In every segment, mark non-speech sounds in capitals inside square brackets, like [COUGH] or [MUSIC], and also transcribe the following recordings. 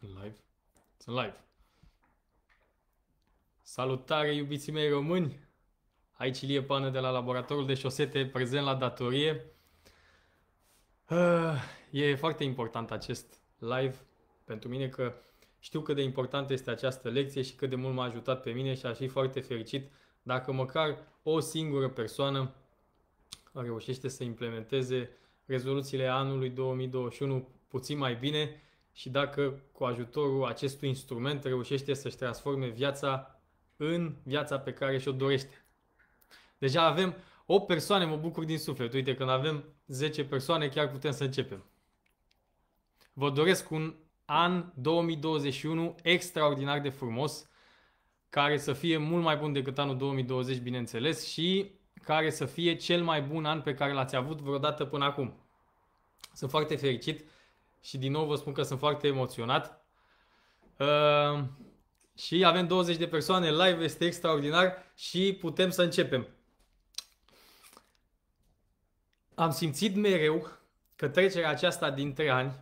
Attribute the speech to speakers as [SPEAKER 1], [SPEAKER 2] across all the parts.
[SPEAKER 1] Sunt live? Sunt live. Salutare iubiții mei români! Aici Ilie Pană de la Laboratorul de Șosete, prezent la datorie. Eh, e foarte important acest live pentru mine că știu cât de importantă este această lecție și cât de mult m-a ajutat pe mine și aș fi foarte fericit dacă măcar o singură persoană reușește să implementeze rezoluțiile anului 2021 puțin mai bine și dacă cu ajutorul acestui instrument reușește să-și transforme viața în viața pe care și-o dorește. Deja avem o persoană, mă bucur din suflet. Uite, când avem 10 persoane, chiar putem să începem. Vă doresc un an 2021 extraordinar de frumos, care să fie mult mai bun decât anul 2020, bineînțeles, și care să fie cel mai bun an pe care l-ați avut vreodată până acum. Sunt foarte fericit și din nou vă spun că sunt foarte emoționat. Uh, și avem 20 de persoane live, este extraordinar și putem să începem. Am simțit mereu că trecerea aceasta dintre ani,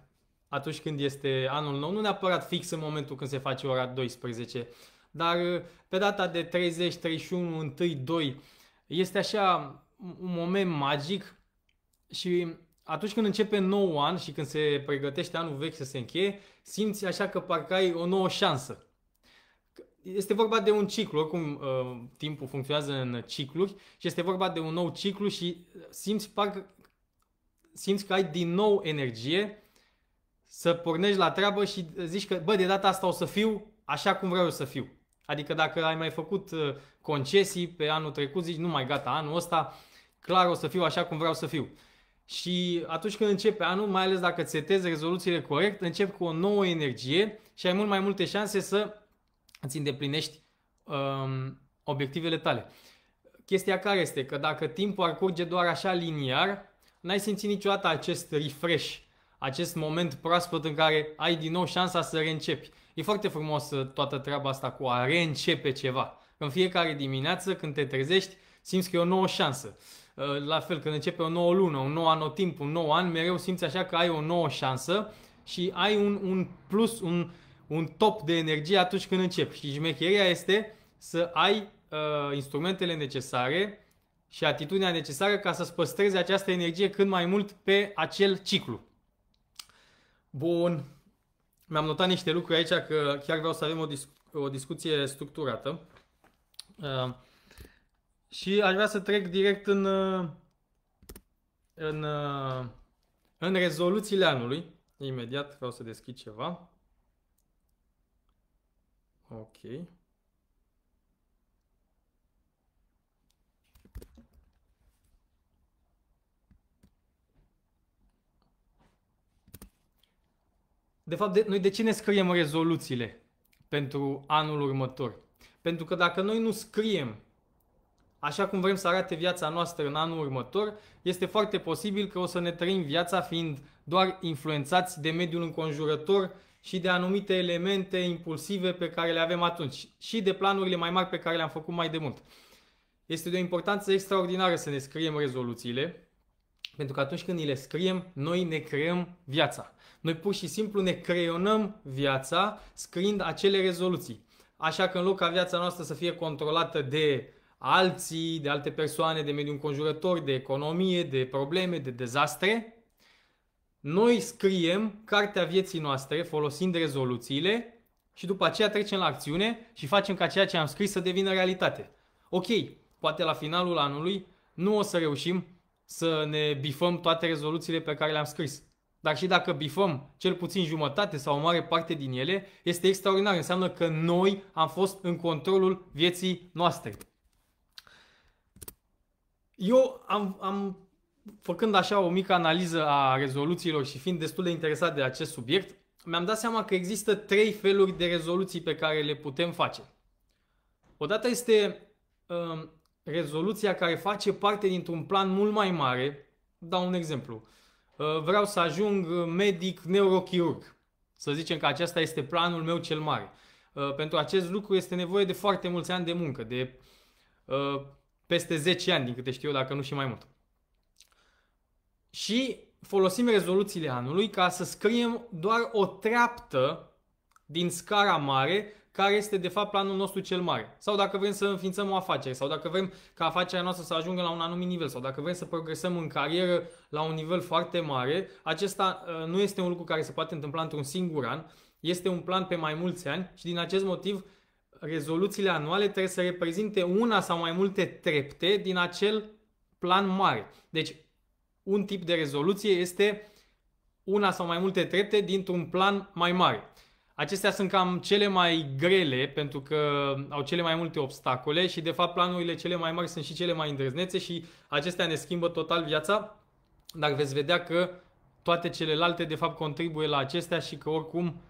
[SPEAKER 1] atunci când este anul nou, nu neapărat fix în momentul când se face ora 12, dar pe data de 30, 31, 1, 2, este așa un moment magic și atunci când începe nou an și când se pregătește anul vechi să se încheie, simți așa că parcă ai o nouă șansă. Este vorba de un ciclu, oricum uh, timpul funcționează în cicluri și este vorba de un nou ciclu și simți, parcă, simți că ai din nou energie să pornești la treabă și zici că bă, de data asta o să fiu așa cum vreau eu să fiu. Adică dacă ai mai făcut uh, concesii pe anul trecut, zici nu mai gata, anul ăsta clar o să fiu așa cum vreau să fiu. Și atunci când începe anul, mai ales dacă setezi rezoluțiile corect, începi cu o nouă energie și ai mult mai multe șanse să îți îndeplinești um, obiectivele tale. Chestia care este că dacă timpul ar curge doar așa liniar, n-ai simțit niciodată acest refresh, acest moment proaspăt în care ai din nou șansa să reîncepi. E foarte frumos uh, toată treaba asta cu a reîncepe ceva. În fiecare dimineață când te trezești, simți că e o nouă șansă. Uh, la fel când începe o nouă lună, un nou anotimp, un nou an, mereu simți așa că ai o nouă șansă și ai un, un plus, un, un top de energie atunci când începi. Și jmecheria este să ai uh, instrumentele necesare și atitudinea necesară ca să-ți păstrezi această energie cât mai mult pe acel ciclu. Bun, mi-am notat niște lucruri aici că chiar vreau să avem o, discu- o discuție structurată. Uh, și aș vrea să trec direct în, uh, în, uh, în rezoluțiile anului. Imediat vreau să deschid ceva. Ok. De fapt, de, noi de ce ne scriem rezoluțiile pentru anul următor? Pentru că dacă noi nu scriem așa cum vrem să arate viața noastră în anul următor, este foarte posibil că o să ne trăim viața fiind doar influențați de mediul înconjurător și de anumite elemente impulsive pe care le avem atunci și de planurile mai mari pe care le-am făcut mai de mult. Este de o importanță extraordinară să ne scriem rezoluțiile, pentru că atunci când ni le scriem, noi ne creăm viața. Noi pur și simplu ne creionăm viața scriind acele rezoluții. Așa că în loc ca viața noastră să fie controlată de alții, de alte persoane, de mediul înconjurător, de economie, de probleme, de dezastre. Noi scriem cartea vieții noastre folosind rezoluțiile și după aceea trecem la acțiune și facem ca ceea ce am scris să devină realitate. Ok, poate la finalul anului nu o să reușim să ne bifăm toate rezoluțiile pe care le-am scris. Dar și dacă bifăm cel puțin jumătate sau o mare parte din ele, este extraordinar. Înseamnă că noi am fost în controlul vieții noastre. Eu am, am făcând așa o mică analiză a rezoluțiilor și fiind destul de interesat de acest subiect, mi-am dat seama că există trei feluri de rezoluții pe care le putem face. Odată este uh, rezoluția care face parte dintr-un plan mult mai mare. Dau un exemplu. Uh, vreau să ajung medic neurochirurg. Să zicem că acesta este planul meu cel mare. Uh, pentru acest lucru este nevoie de foarte mulți ani de muncă, de uh, peste 10 ani, din câte știu eu, dacă nu și mai mult. Și folosim rezoluțiile anului ca să scriem doar o treaptă din scara mare care este de fapt planul nostru cel mare. Sau dacă vrem să înființăm o afacere, sau dacă vrem ca afacerea noastră să ajungă la un anumit nivel, sau dacă vrem să progresăm în carieră la un nivel foarte mare, acesta ă, nu este un lucru care se poate întâmpla într-un singur an, este un plan pe mai mulți ani și din acest motiv rezoluțiile anuale trebuie să reprezinte una sau mai multe trepte din acel plan mare. Deci, un tip de rezoluție este una sau mai multe trepte dintr-un plan mai mare. Acestea sunt cam cele mai grele pentru că au cele mai multe obstacole și de fapt planurile cele mai mari sunt și cele mai îndrăznețe și acestea ne schimbă total viața, dar veți vedea că toate celelalte de fapt contribuie la acestea și că oricum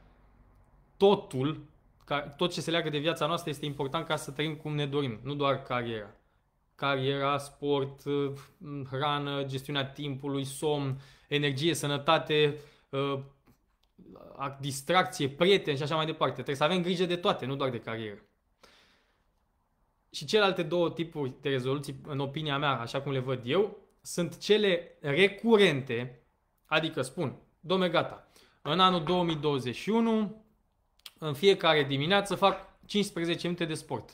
[SPEAKER 1] totul ca, tot ce se leagă de viața noastră este important ca să trăim cum ne dorim, nu doar cariera. Cariera, sport, hrană, eh, gestiunea timpului, somn, energie, sănătate, eh, distracție, prieteni și așa mai departe. Trebuie să avem grijă de toate, nu doar de carieră. Și celelalte două tipuri de rezoluții, în opinia mea, așa cum le văd eu, sunt cele recurente, adică spun, domne gata, în anul 2021 în fiecare dimineață fac 15 minute de sport.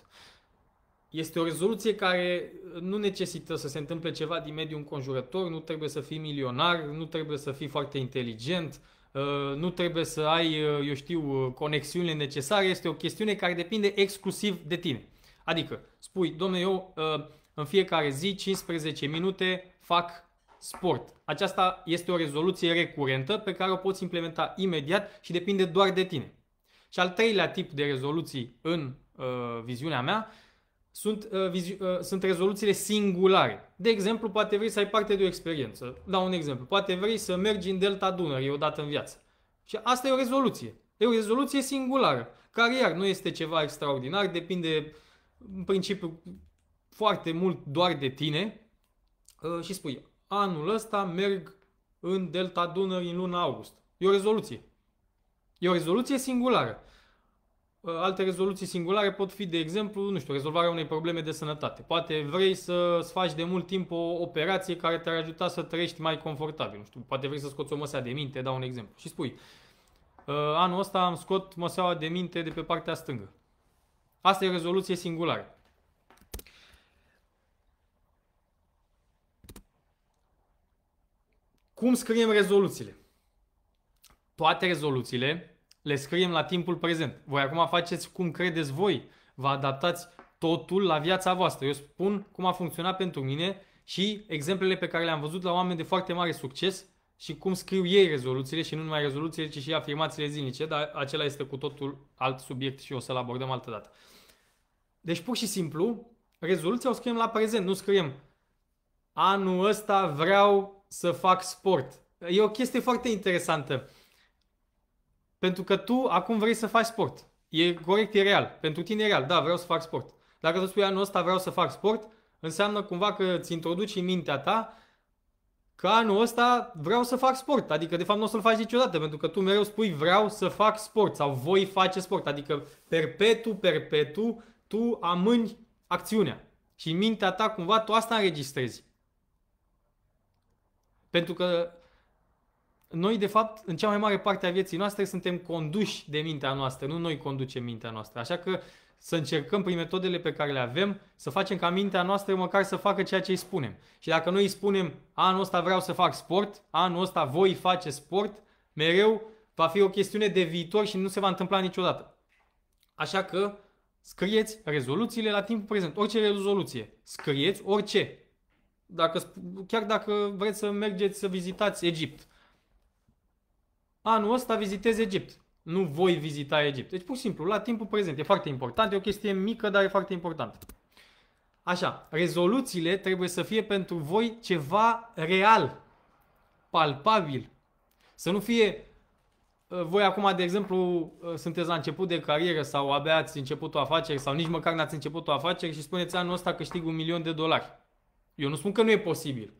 [SPEAKER 1] Este o rezoluție care nu necesită să se întâmple ceva din mediul înconjurător, nu trebuie să fii milionar, nu trebuie să fii foarte inteligent, uh, nu trebuie să ai, uh, eu știu, uh, conexiunile necesare, este o chestiune care depinde exclusiv de tine. Adică, spui, domnule, eu în fiecare zi 15 minute fac sport. Aceasta este o rezoluție recurentă pe care o poți implementa imediat și depinde doar de tine. Și al treilea tip de rezoluții în uh, viziunea mea sunt, uh, vizi- uh, sunt rezoluțiile singulare. De exemplu, poate vrei să ai parte de o experiență. Dau un exemplu. Poate vrei să mergi în delta Dunării odată în viață. Și asta e o rezoluție. E o rezoluție singulară, care iar nu este ceva extraordinar, depinde în principiu foarte mult doar de tine uh, și spui, anul ăsta merg în delta Dunării în luna august. E o rezoluție. E o rezoluție singulară. Ă, alte rezoluții singulare pot fi, de exemplu, nu știu, rezolvarea unei probleme de sănătate. Poate vrei să faci de mult timp o operație care te-ar ajuta să trăiești mai confortabil. Nu știu, poate vrei să scoți o măsea de minte, dau un exemplu. Și spui, ă, anul ăsta am scot măseaua de minte de pe partea stângă. Asta e rezoluție singulară. Cum scriem rezoluțiile? Toate rezoluțiile le scriem la timpul prezent. Voi acum faceți cum credeți voi. Vă adaptați totul la viața voastră. Eu spun cum a funcționat pentru mine și exemplele pe care le-am văzut la oameni de foarte mare succes și cum scriu ei rezoluțiile și nu numai rezoluțiile, ci și afirmațiile zilnice, dar acela este cu totul alt subiect și o să-l abordăm altă dată. Deci pur și simplu, rezoluția o scriem la prezent, nu scriem anul ăsta vreau să fac sport. E o chestie foarte interesantă. Pentru că tu acum vrei să faci sport. E corect, e real. Pentru tine e real. Da, vreau să fac sport. Dacă tu spui anul ăsta vreau să fac sport, înseamnă cumva că îți introduci în mintea ta că anul ăsta vreau să fac sport. Adică, de fapt, nu o să-l faci niciodată, pentru că tu mereu spui vreau să fac sport sau voi face sport. Adică, perpetu, perpetu, tu amâni acțiunea. Și în mintea ta, cumva, tu asta înregistrezi. Pentru că noi, de fapt, în cea mai mare parte a vieții noastre suntem conduși de mintea noastră, nu noi conducem mintea noastră. Așa că să încercăm prin metodele pe care le avem să facem ca mintea noastră măcar să facă ceea ce îi spunem. Și dacă noi îi spunem anul ăsta vreau să fac sport, anul ăsta voi face sport, mereu va fi o chestiune de viitor și nu se va întâmpla niciodată. Așa că scrieți rezoluțiile la timpul prezent, orice rezoluție, scrieți orice. Dacă, chiar dacă vreți să mergeți să vizitați Egipt, anul ăsta vizitez Egipt. Nu voi vizita Egipt. Deci, pur și simplu, la timpul prezent. E foarte important, e o chestie mică, dar e foarte importantă. Așa, rezoluțiile trebuie să fie pentru voi ceva real, palpabil. Să nu fie, uh, voi acum, de exemplu, uh, sunteți la început de carieră sau abia ați început o afacere sau nici măcar n-ați început o afacere și spuneți anul ăsta câștig un milion de dolari. Eu nu spun că nu e posibil.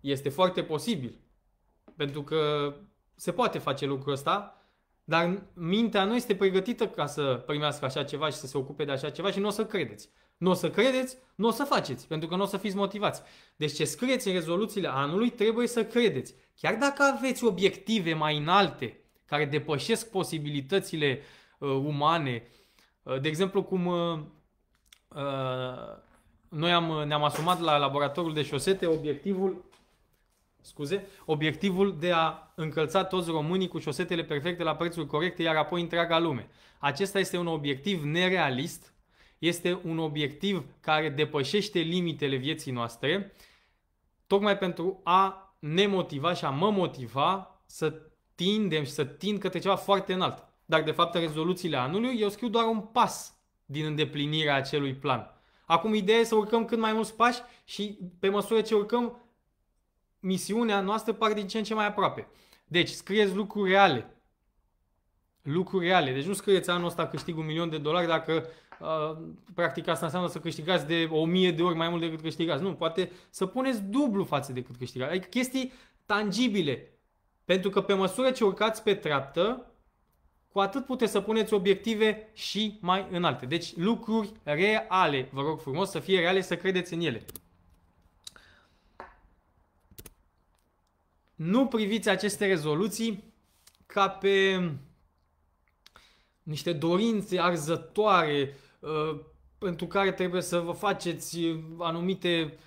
[SPEAKER 1] Este foarte posibil. Pentru că se poate face lucrul ăsta, dar mintea nu este pregătită ca să primească așa ceva și să se ocupe de așa ceva și nu o să credeți. Nu o să credeți, nu o să faceți, pentru că nu o să fiți motivați. Deci ce scrieți în rezoluțiile anului trebuie să credeți. Chiar dacă aveți obiective mai înalte, care depășesc posibilitățile uh, umane, uh, de exemplu cum uh, uh, noi am, ne-am asumat la laboratorul de șosete obiectivul scuze, obiectivul de a încălța toți românii cu șosetele perfecte la prețuri corecte, iar apoi întreaga lume. Acesta este un obiectiv nerealist, este un obiectiv care depășește limitele vieții noastre, tocmai pentru a ne motiva și a mă motiva să tindem și să tind către ceva foarte înalt. Dar, de fapt, rezoluțiile anului, eu scriu doar un pas din îndeplinirea acelui plan. Acum, ideea e să urcăm cât mai mulți pași și, pe măsură ce urcăm, misiunea noastră pare din ce în ce mai aproape. Deci, scrieți lucruri reale. Lucruri reale. Deci nu scrieți anul ăsta câștig un milion de dolari dacă uh, practic asta înseamnă să câștigați de o mie de ori mai mult decât câștigați. Nu, poate să puneți dublu față decât câștigați. Adică chestii tangibile. Pentru că pe măsură ce urcați pe treaptă, cu atât puteți să puneți obiective și mai înalte. Deci lucruri reale, vă rog frumos, să fie reale, să credeți în ele. Nu priviți aceste rezoluții ca pe mm, niște dorințe arzătoare uh, pentru care trebuie să vă faceți uh, anumite,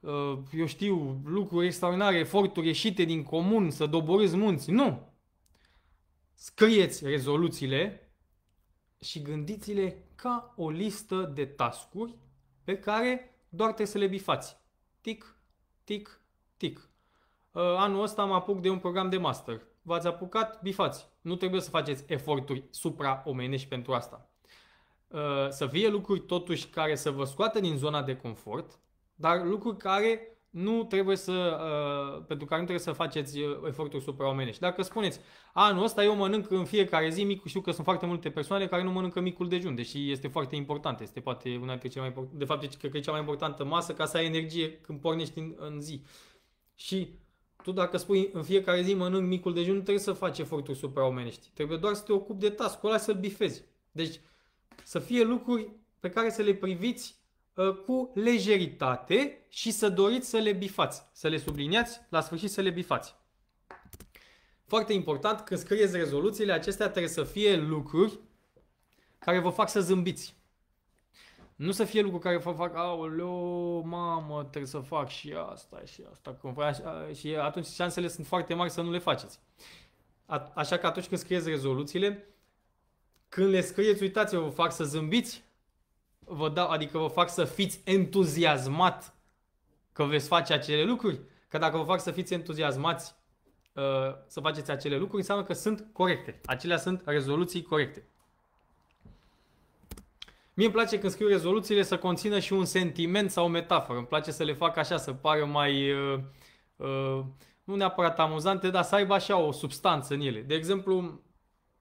[SPEAKER 1] uh, eu știu, lucruri extraordinare, eforturi ieșite din comun, să doborâți munți. Nu! Scrieți rezoluțiile și gândiți-le ca o listă de tascuri pe care doar trebuie să le bifați. Tic, tic, tic. Ă, anul ăsta mă apuc de un program de master. V-ați apucat? Bifați! Nu trebuie să faceți eforturi supraomenești pentru asta. Ă, să fie lucruri totuși care să vă scoată din zona de confort, dar lucruri care nu trebuie să, ă, pentru care nu trebuie să faceți eforturi supraomenești. Dacă spuneți, anul ăsta eu mănânc în fiecare zi micul, știu că sunt foarte multe persoane care nu mănâncă micul dejun, deși este foarte important, este poate una dintre cele mai de fapt, deci cred că e cea mai importantă masă ca să ai energie când pornești în, în zi. Și tu dacă spui în fiecare zi mănânc micul dejun, nu trebuie să faci eforturi supraomenești. Trebuie doar să te ocupi de task ăla să-l bifezi. Deci să fie lucruri pe care să le priviți uh, cu lejeritate și să doriți să le bifați, să le subliniați, la sfârșit să le bifați. Foarte important, când scrieți rezoluțiile, acestea trebuie să fie lucruri care vă fac să zâmbiți. Nu să fie lucru care fac, aoleo, mamă, trebuie să fac și asta și asta. Cumva, și atunci șansele sunt foarte mari să nu le faceți. așa că atunci când scrieți rezoluțiile, când le scrieți, uitați-vă, vă fac să zâmbiți, vă dau, adică vă fac să fiți entuziasmat că veți face acele lucruri. Că dacă vă fac să fiți entuziasmați uh, să faceți acele lucruri, înseamnă că sunt corecte. Acelea sunt rezoluții corecte. Mie îmi place când scriu rezoluțiile să conțină și un sentiment sau o metaforă. Îmi place să le fac așa, să pară mai, uh, uh, nu neapărat amuzante, dar să aibă așa o substanță în ele. De exemplu,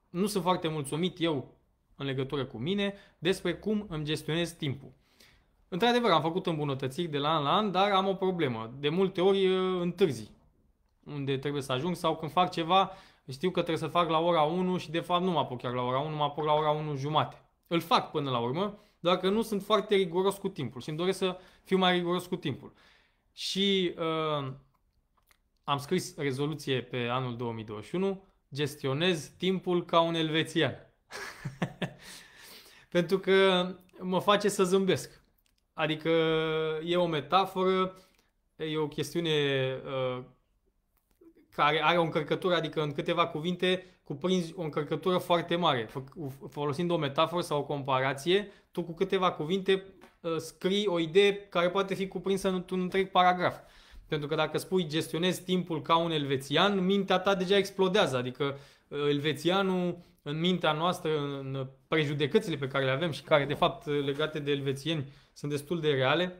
[SPEAKER 1] nu sunt foarte mulțumit eu în legătură cu mine despre cum îmi gestionez timpul. Într-adevăr, am făcut îmbunătățiri de la an la an, dar am o problemă. De multe ori uh, întârzi unde trebuie să ajung sau când fac ceva, știu că trebuie să fac la ora 1 și de fapt nu mă apuc chiar la ora 1, mă apuc la ora 1 jumate. Îl fac până la urmă, doar că nu sunt foarte riguros cu timpul și îmi doresc să fiu mai riguros cu timpul. Și uh, am scris rezoluție pe anul 2021, gestionez timpul ca un elvețian. [LAUGHS] Pentru că mă face să zâmbesc. Adică e o metaforă, e o chestiune uh, care are o încărcătură, adică în câteva cuvinte cuprinzi o încărcătură foarte mare. Folosind o metaforă sau o comparație, tu cu câteva cuvinte uh, scrii o idee care poate fi cuprinsă într-un întreg paragraf. Pentru că dacă spui gestionezi timpul ca un elvețian, mintea ta deja explodează. Adică uh, elvețianul în mintea noastră, în prejudecățile pe care le avem și care de fapt uh, legate de elvețieni sunt destul de reale,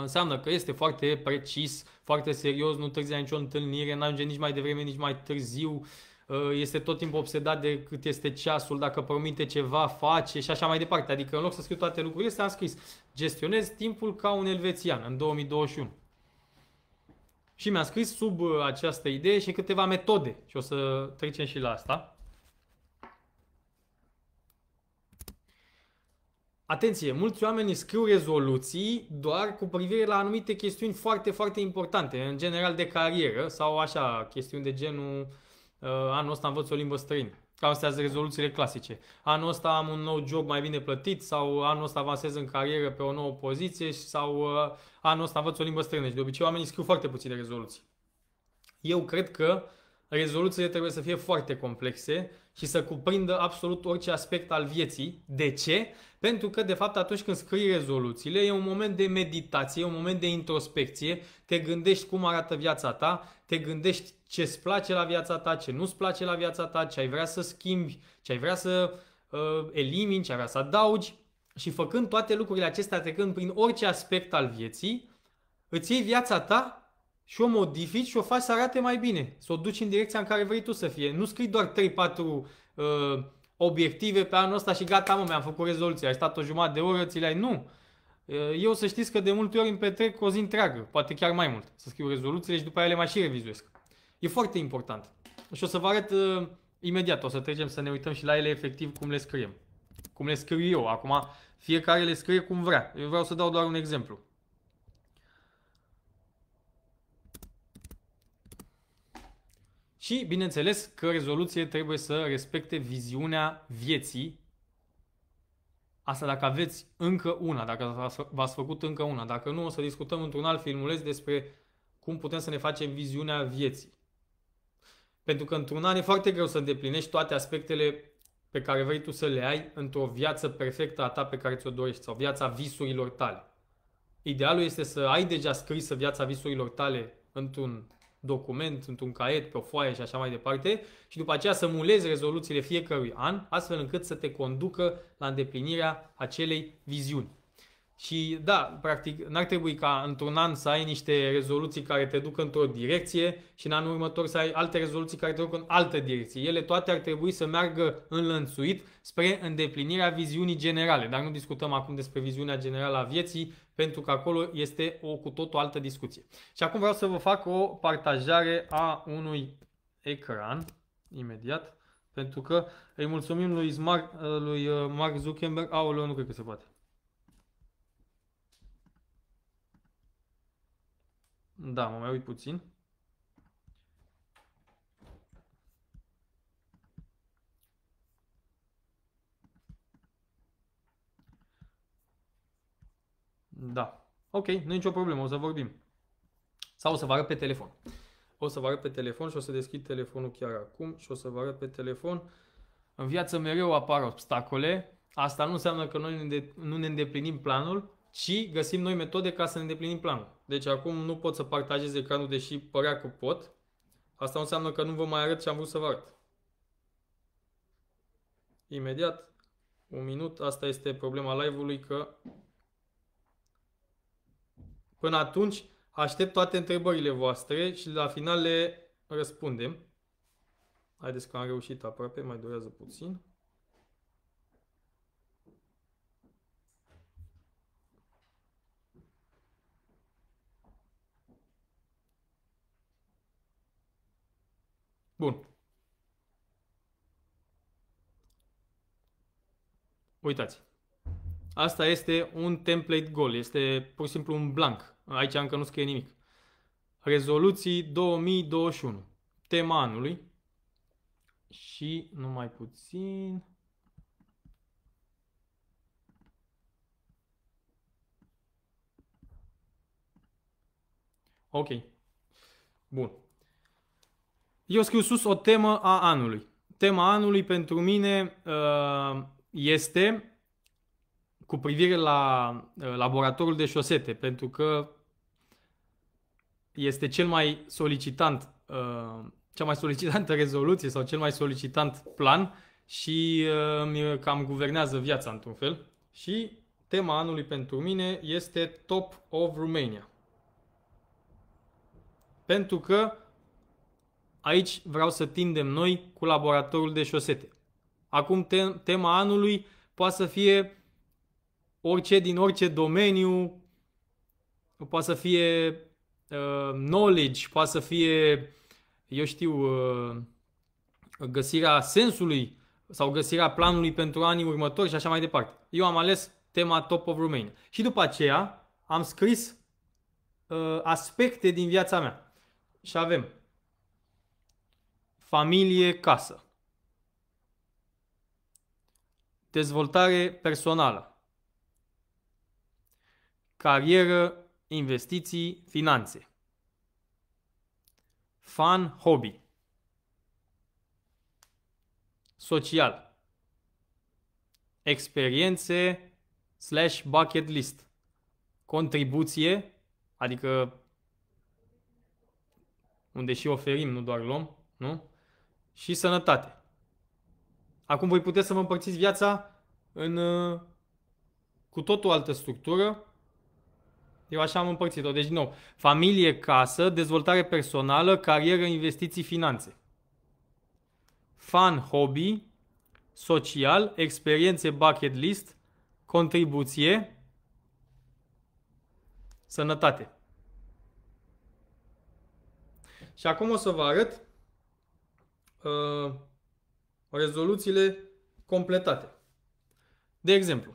[SPEAKER 1] înseamnă că este foarte precis, foarte serios, nu târzia nicio întâlnire, n-ajunge nici mai devreme, nici mai târziu, uh, Uh, este tot timpul obsedat de cât este ceasul, dacă promite ceva, face și așa mai departe. Adică în loc să scriu toate lucrurile astea, am scris gestionez timpul ca un elvețian în 2021. Și mi-am scris sub uh, această idee și câteva metode și o să trecem și la asta. Atenție, mulți oameni scriu rezoluții doar cu privire la anumite chestiuni foarte, foarte importante, în general de carieră sau așa, chestiuni de genul Uh, anul ăsta învăț o limbă străină. Cam astea sunt rezoluțiile clasice. Anul ăsta am un nou job mai bine plătit sau anul ăsta avansez în carieră pe o nouă poziție sau uh, anul ăsta învăț o limbă străină. Și deci de obicei oamenii scriu foarte puține rezoluții. Eu cred că rezoluțiile trebuie să fie foarte complexe și să cuprindă absolut orice aspect al vieții. De ce? Pentru că, de fapt, atunci când scrii rezoluțiile, e un moment de meditație, e un moment de introspecție, te gândești cum arată viața ta, te gândești ce îți place la viața ta, ce nu îți place la viața ta, ce ai vrea să schimbi, ce ai vrea să uh, elimini, ce ai vrea să adaugi. Și făcând toate lucrurile acestea, trecând prin orice aspect al vieții, îți iei viața ta și o modifici și o faci să arate mai bine, să o duci în direcția în care vrei tu să fie. Nu scrii doar 3-4 uh, obiective pe anul ăsta și gata, mă, mi-am făcut rezoluția, ai stat o jumătate de oră, ți le-ai. Nu! Uh, eu să știți că de multe ori îmi petrec o zi întreagă, poate chiar mai mult, să scriu rezoluțiile și după aia le mai și revizuiesc. E foarte important. Și o să vă arăt uh, imediat, o să trecem să ne uităm și la ele efectiv cum le scriem. Cum le scriu eu. Acum fiecare le scrie cum vrea. Eu vreau să dau doar un exemplu. Și, bineînțeles, că rezoluție trebuie să respecte viziunea vieții. Asta dacă aveți încă una, dacă v-ați făcut încă una. Dacă nu, o să discutăm într-un alt filmuleț despre cum putem să ne facem viziunea vieții. Pentru că într-un an e foarte greu să îndeplinești toate aspectele pe care vrei tu să le ai într-o viață perfectă a ta pe care ți-o dorești sau viața visurilor tale. Idealul este să ai deja scrisă viața visurilor tale într-un document, într-un caiet, pe o foaie și așa mai departe și după aceea să mulezi rezoluțiile fiecărui an, astfel încât să te conducă la îndeplinirea acelei viziuni. Și da, practic, n-ar trebui ca într-un an să ai niște rezoluții care te duc într-o direcție și în anul următor să ai alte rezoluții care te duc în altă direcție. Ele toate ar trebui să meargă înlănțuit spre îndeplinirea viziunii generale. Dar nu discutăm acum despre viziunea generală a vieții, pentru că acolo este o cu totul altă discuție. Și acum vreau să vă fac o partajare a unui ecran, imediat, pentru că îi mulțumim lui Mark, lui uh, Mark Zuckerberg. Aoleu, nu cred că se poate. Da, mă mai uit puțin. Da. Ok, nu nicio problemă, o să vorbim. Sau o să vă arăt pe telefon. O să vă arăt pe telefon și o să deschid telefonul chiar acum și o să vă arăt pe telefon. În viață mereu apar obstacole. Asta nu înseamnă că noi nu ne îndeplinim planul, ci găsim noi metode ca să ne îndeplinim planul. Deci acum nu pot să partajez ecranul, deși părea că pot. Asta înseamnă că nu vă mai arăt ce am vrut să vă arăt. Imediat, un minut, asta este problema live-ului că până atunci aștept toate întrebările voastre și la final le răspundem. Haideți că am reușit aproape, mai durează puțin. Bun. Uitați. Asta este un template gol. Este pur și simplu un blank. Aici încă nu scrie nimic. Rezoluții 2021. Tema anului. Și numai puțin... Ok. Bun. Eu scriu sus o temă a anului. Tema anului pentru mine uh, este cu privire la uh, laboratorul de șosete, pentru că este cel mai solicitant, uh, cea mai solicitantă rezoluție sau cel mai solicitant plan și cam guvernează viața într-un fel. Și tema anului pentru mine este Top of Romania. Pentru că Aici vreau să tindem noi cu laboratorul de șosete. Acum tema anului poate să fie orice din orice domeniu, poate să fie uh, knowledge, poate să fie, eu știu, uh, găsirea sensului sau găsirea planului pentru anii următori și așa mai departe. Eu am ales tema Top of Romania. Și după aceea am scris uh, aspecte din viața mea. Și avem familie, casă. Dezvoltare personală. Carieră, investiții, finanțe. Fan, hobby. Social. Experiențe slash bucket list. Contribuție, adică unde și oferim, nu doar luăm, nu? și sănătate. Acum voi puteți să vă împărțiți viața în uh, cu tot o altă structură. Eu așa am împărțit-o. Deci, din nou, familie, casă, dezvoltare personală, carieră, investiții, finanțe. Fan, hobby, social, experiențe, bucket list, contribuție, sănătate. Și acum o să vă arăt Uh, rezoluțiile completate. De exemplu,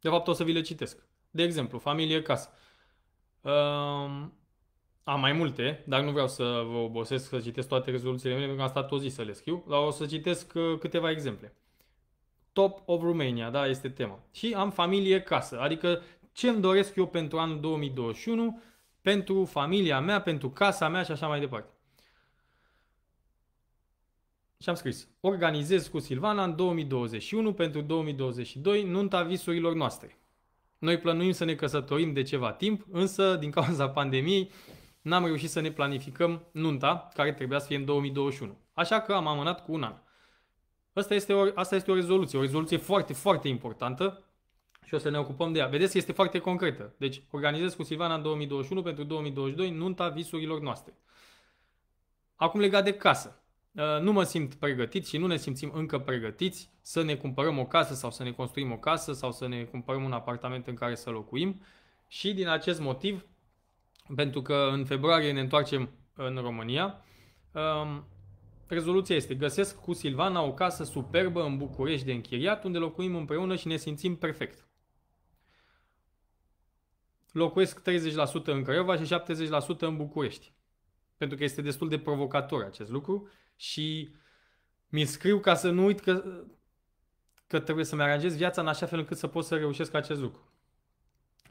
[SPEAKER 1] de fapt o să vi le citesc. De exemplu, familie, casă. Uh, am mai multe, dar nu vreau să vă obosesc să citesc toate rezoluțiile mele, pentru că am stat o zi să le scriu, dar o să citesc uh, câteva exemple. Top of Romania, da, este tema. Și am familie, casă, adică ce îmi doresc eu pentru anul 2021, pentru familia mea, pentru casa mea și așa mai departe și am scris Organizez cu Silvana în 2021 pentru 2022 nunta visurilor noastre. Noi plănuim să ne căsătorim de ceva timp, însă din cauza [LAUGHS] pandemiei n-am reușit să ne planificăm nunta, care trebuia să fie în 2021. Așa că am amânat cu un an. Asta este o, asta este o rezoluție, o rezoluție foarte, foarte importantă și o să ne ocupăm de ea. Vedeți că este foarte concretă. Deci, organizez cu Silvana în 2021 pentru 2022 nunta visurilor noastre. Acum legat de casă. Uh, nu mă simt pregătit și nu ne simțim încă pregătiți să ne cumpărăm o casă sau să ne construim o casă sau să ne cumpărăm un apartament în care să locuim și din acest motiv, pentru că în februarie ne întoarcem în România, um, rezoluția este găsesc cu Silvana o casă superbă în București de închiriat unde locuim împreună și ne simțim perfect. Locuiesc 30% în Craiova și 70% în București. Pentru că este destul de provocator acest lucru și mi scriu ca să nu uit că, că trebuie să-mi aranjez viața în așa fel încât să pot să reușesc acest lucru.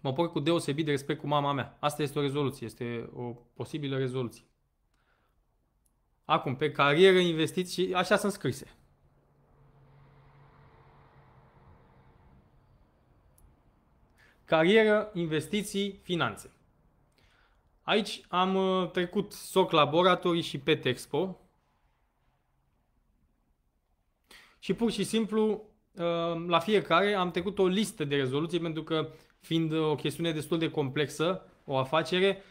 [SPEAKER 1] Mă porc cu deosebit de respect cu mama mea. Asta este o rezoluție, este o posibilă rezoluție. Acum, pe carieră investiți și așa sunt scrise. Carieră, investiții, finanțe. Aici am uh, trecut SOC Laboratorii și PET Expo, și pur și simplu uh, la fiecare am trecut o listă de rezoluții pentru că fiind o chestiune destul de complexă, o afacere,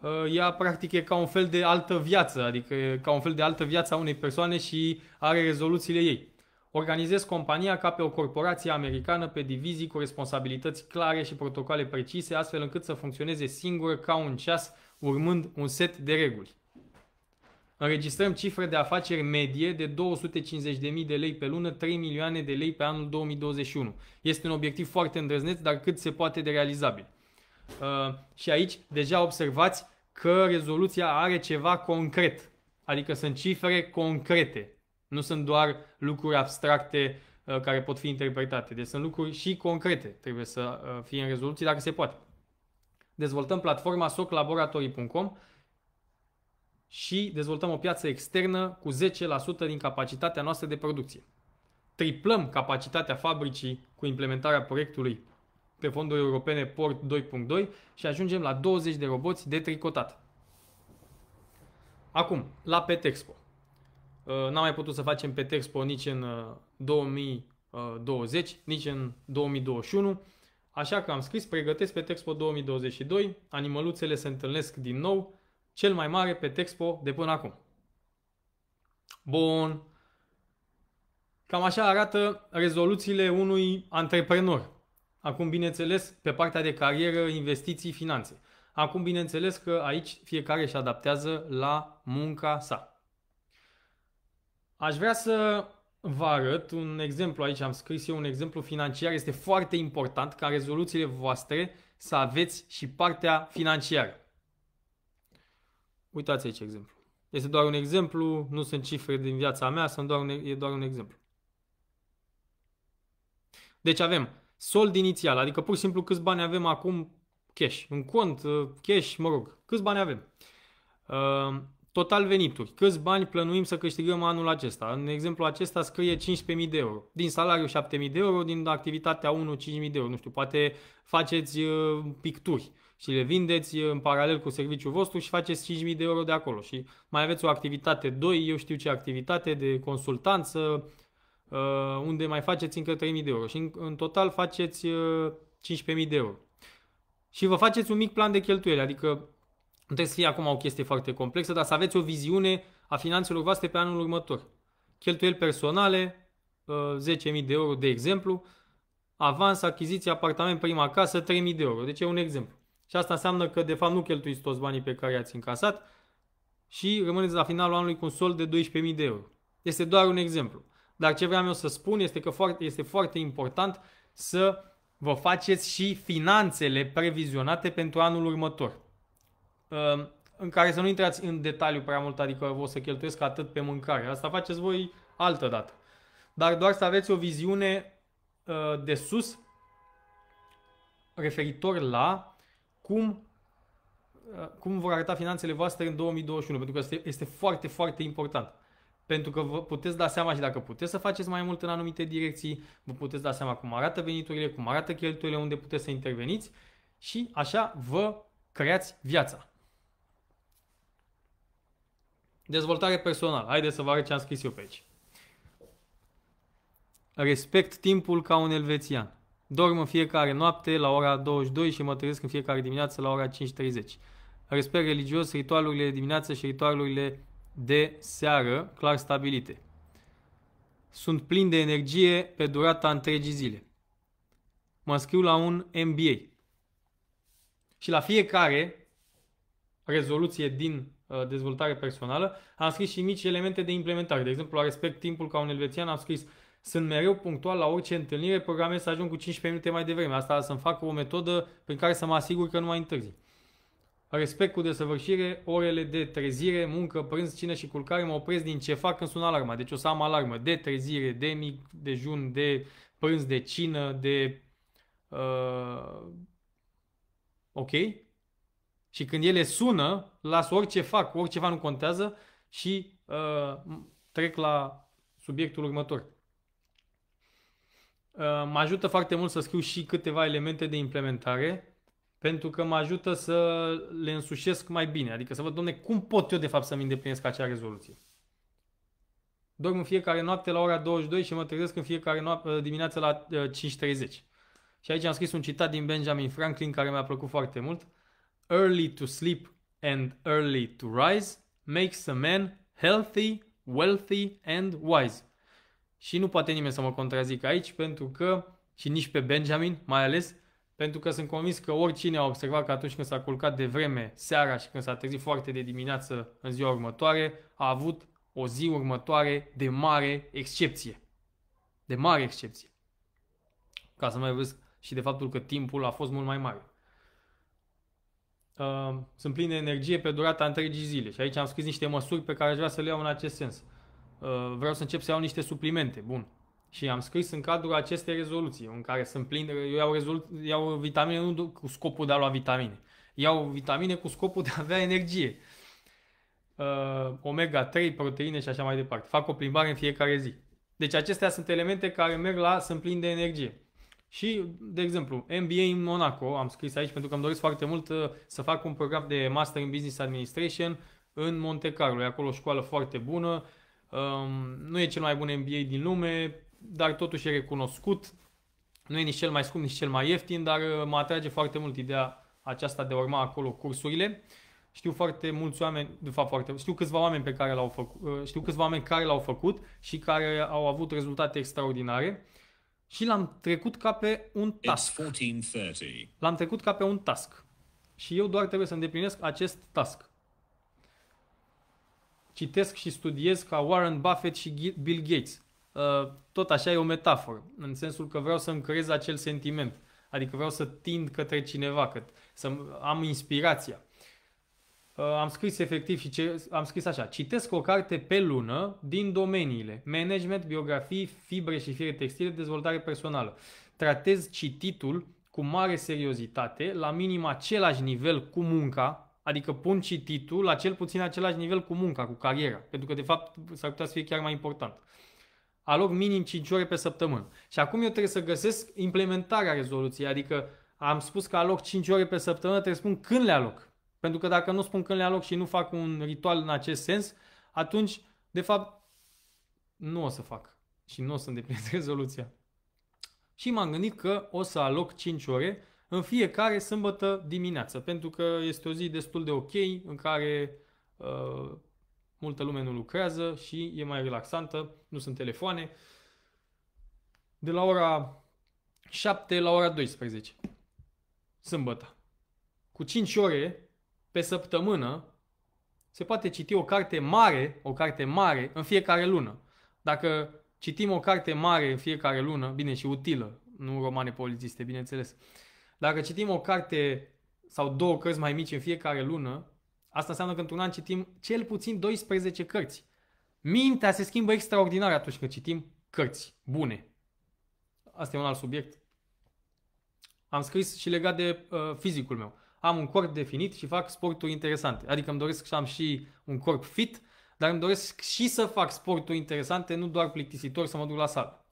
[SPEAKER 1] uh, ea practic e ca un fel de altă viață, adică ca un fel de altă viață a unei persoane și are rezoluțiile ei. Organizez compania ca pe o corporație americană pe divizii cu responsabilități clare și protocoale precise, astfel încât să funcționeze singură ca un ceas, urmând un set de reguli. Înregistrăm cifre de afaceri medie de 250.000 de lei pe lună, 3 milioane de lei pe anul 2021. Este un obiectiv foarte îndrăzneț, dar cât se poate de realizabil. Uh, și aici deja observați că rezoluția are ceva concret. Adică sunt cifre concrete. Nu sunt doar lucruri abstracte uh, care pot fi interpretate. Deci sunt lucruri și concrete. Trebuie să uh, fie în rezoluție dacă se poate. Dezvoltăm platforma soclaboratorii.com și dezvoltăm o piață externă cu 10% din capacitatea noastră de producție. Triplăm capacitatea fabricii cu implementarea proiectului pe fonduri europene Port 2.2 și ajungem la 20 de roboți de tricotat. Acum, la Petexpo. Uh, n-am mai putut să facem Petexpo nici în 2020, uh, uh, nici în 2021, așa că am scris pregătesc Petexpo 2022, animăluțele se întâlnesc din nou, cel mai mare pe Texpo de până acum. Bun. Cam așa arată rezoluțiile unui antreprenor. Acum, bineînțeles, pe partea de carieră, investiții, finanțe. Acum, bineînțeles că aici fiecare își adaptează la munca sa. Aș vrea să vă arăt un exemplu aici, am scris eu un exemplu financiar. Este foarte important ca rezoluțiile voastre să aveți și partea financiară. Uitați aici exemplu. Este doar un exemplu, nu sunt cifre din viața mea, sunt doar un, e doar un exemplu. Deci avem sold inițial, adică pur și simplu câți bani avem acum cash, în cont, uh, cash, mă rog, câți bani avem. Uh, total venituri, câți bani plănuim să câștigăm anul acesta. În exemplu acesta scrie 15.000 de euro. Din salariu 7.000 de euro, din activitatea 1 5.000 de euro, nu știu, poate faceți uh, picturi și le vindeți în paralel cu serviciul vostru și faceți 5.000 de euro de acolo. Și mai aveți o activitate 2, eu știu ce activitate de consultanță, uh, unde mai faceți încă 3.000 de euro și în, total faceți 15.000 uh, de euro. Și vă faceți un mic plan de cheltuieli, adică nu trebuie să fie acum o chestie foarte complexă, dar să aveți o viziune a finanțelor voastre pe anul următor. Cheltuieli personale, 10.000 uh, de euro de exemplu, avans, achiziție, apartament, prima casă, 3.000 de euro. Deci e un exemplu. Și asta înseamnă că de fapt nu cheltuiți toți banii pe care i-ați încasat și rămâneți la finalul anului cu un sol de 12.000 de euro. Este doar un exemplu. Dar ce vreau eu să spun este că foarte, este foarte important să vă faceți și finanțele previzionate pentru anul următor. Ehm, în care să nu intrați în detaliu prea mult, adică o să cheltuiesc atât pe mâncare. Asta faceți voi altă dată. Dar doar să aveți o viziune ehm, de sus referitor la cum, uh, cum vor arăta finanțele voastre în 2021, pentru că este, este foarte, foarte important. Pentru că vă puteți da seama și dacă puteți să faceți mai mult în anumite direcții, vă puteți da seama cum arată veniturile, cum arată cheltuielile, unde puteți să interveniți și așa vă creați viața. Dezvoltare personală. Haideți să vă arăt ce am scris eu pe aici. Respect timpul ca un elvețian. Dorm în fiecare noapte la ora 22 și mă trezesc în fiecare dimineață la ora 5.30. Respect religios ritualurile de dimineață și ritualurile de seară clar stabilite. Sunt plin de energie pe durata întregii zile. Mă scriu la un MBA. Și la fiecare rezoluție din uh, dezvoltare personală am scris și mici elemente de implementare. De exemplu, la respect timpul ca un elvețian am scris sunt mereu punctual la orice întâlnire, programez să ajung cu 15 minute mai devreme. Asta să-mi fac o metodă prin care să mă asigur că nu mai întârzi. Respect cu desăvârșire, orele de trezire, muncă, prânz, cină și culcare mă opresc din ce fac când sună alarma. Deci o să am alarmă de trezire, de mic dejun, de prânz, de cină, de... Uh, ok? Și când ele sună, las orice fac, orice fac nu contează și uh, trec la subiectul următor. Ă, mă ajută foarte mult să scriu și câteva elemente de implementare, pentru că mă ajută să le însușesc mai bine. Adică să văd, domne, cum pot eu de fapt să-mi îndeplinesc acea rezoluție. Dorm în fiecare noapte la ora 22 și mă trezesc în fiecare noapte, ă, dimineață la 5.30. Ă, și aici am scris un citat din Benjamin Franklin care mi-a plăcut foarte mult. Early to sleep and early to rise makes a man healthy, wealthy and wise și nu poate nimeni să mă contrazică aici pentru că, și nici pe Benjamin mai ales, pentru că sunt convins că oricine a observat că atunci când s-a culcat de vreme seara și când s-a trezit foarte de dimineață în ziua următoare, a avut o zi următoare de mare excepție. De mare excepție. Ca să mai vezi și de faptul că timpul a fost mult mai mare. Ă, sunt plin de energie pe durata întregii zile și aici am scris niște măsuri pe care aș vrea să le iau în acest sens. Uh, vreau să încep să iau niște suplimente, bun. Și am scris în cadrul acestei rezoluții, în care sunt plin, eu iau, rezolu- iau vitamine nu cu scopul de a lua vitamine, iau vitamine cu scopul de a avea energie. Uh, omega-3, proteine și așa mai departe. Fac o plimbare în fiecare zi. Deci acestea sunt elemente care merg la să-mi plin de energie. Și, de exemplu, MBA în Monaco, am scris aici pentru că îmi doresc foarte mult uh, să fac un program de Master in Business Administration în Monte Carlo. E acolo o școală foarte bună, uh, Um, nu e cel mai bun MBA din lume, dar totuși e recunoscut. Nu e nici cel mai scump, nici cel mai ieftin, dar uh, mă atrage foarte mult ideea aceasta de a urma acolo cursurile. Știu foarte mulți oameni, de fapt foarte, știu câțiva oameni pe care l-au făcut, uh, știu câțiva oameni care l-au făcut și care au avut rezultate extraordinare și l-am trecut ca pe un task. L-am trecut ca pe un task. Și eu doar trebuie să îndeplinesc acest task citesc și studiez ca Warren Buffett și Bill Gates. Uh, tot așa e o metaforă, în sensul că vreau să-mi creez acel sentiment, adică vreau să tind către cineva, că să am inspirația. Uh, am scris efectiv și ce, am scris așa, citesc o carte pe lună din domeniile management, biografii, fibre și fire textile, dezvoltare personală. Tratez cititul cu mare seriozitate, la minim același nivel cu munca, Adică pun cititul la cel puțin același nivel cu munca, cu cariera, pentru că de fapt s-ar putea să fie chiar mai important. Aloc minim 5 ore pe săptămână. Și acum eu trebuie să găsesc implementarea rezoluției, adică am spus că aloc 5 ore pe săptămână, trebuie să spun când le aloc. Pentru că dacă nu spun când le aloc și nu fac un ritual în acest sens, atunci, de fapt, nu o să fac și nu o să îndeplinesc [LAUGHS] rezoluția. Și m-am gândit că o să aloc 5 ore în fiecare sâmbătă dimineață, pentru că este o zi destul de ok în care uh, multă lume nu lucrează și e mai relaxantă, nu sunt telefoane, de la ora 7 la ora 12, sâmbătă. Cu 5 ore pe săptămână se poate citi o carte mare, o carte mare în fiecare lună. Dacă citim o carte mare în fiecare lună, bine și utilă, nu romane polițiste, bineînțeles, uh, dacă citim o carte sau două cărți mai mici în fiecare lună, asta înseamnă că într-un an citim cel puțin 12 cărți. Mintea se schimbă extraordinar atunci când citim cărți bune. Asta e un alt subiect. Am scris și legat de uh, fizicul meu. Am un corp definit și fac sporturi interesante. Adică îmi doresc să am și un corp fit, dar îmi doresc și să fac sporturi interesante, nu doar plictisitor să mă duc la sală.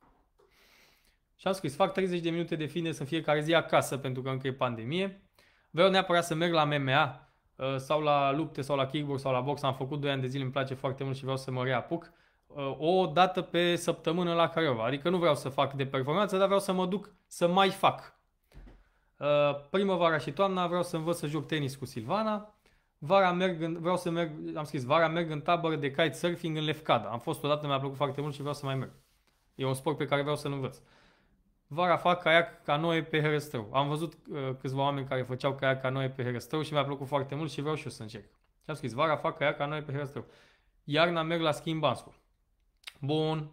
[SPEAKER 1] Și am scris, fac 30 de minute de fitness în fiecare zi acasă pentru că încă e pandemie. Vreau neapărat să merg la MMA uh, sau la lupte sau la kickbox sau la box. Am făcut 2 ani de zile, îmi place foarte mult și vreau să mă reapuc. Uh, o dată pe săptămână la Craiova. Adică nu vreau să fac de performanță, dar vreau să mă duc să mai fac. Uh, primăvara și toamna vreau să învăț să joc tenis cu Silvana. Vara merg în, vreau să merg, am scris, vara merg în tabără de kitesurfing în Lefkada. Am fost odată, mi-a plăcut foarte mult și vreau să mai merg. E un sport pe care vreau să-l învăț vara fac caiac canoe pe Herăstrău. Am văzut uh, câțiva oameni care făceau caiac canoe pe Herăstrău și mi-a plăcut foarte mult și vreau și eu să încerc. Și am scris, vara fac caiac canoe pe Herăstrău. Iarna merg la schimb Bansul. Bun.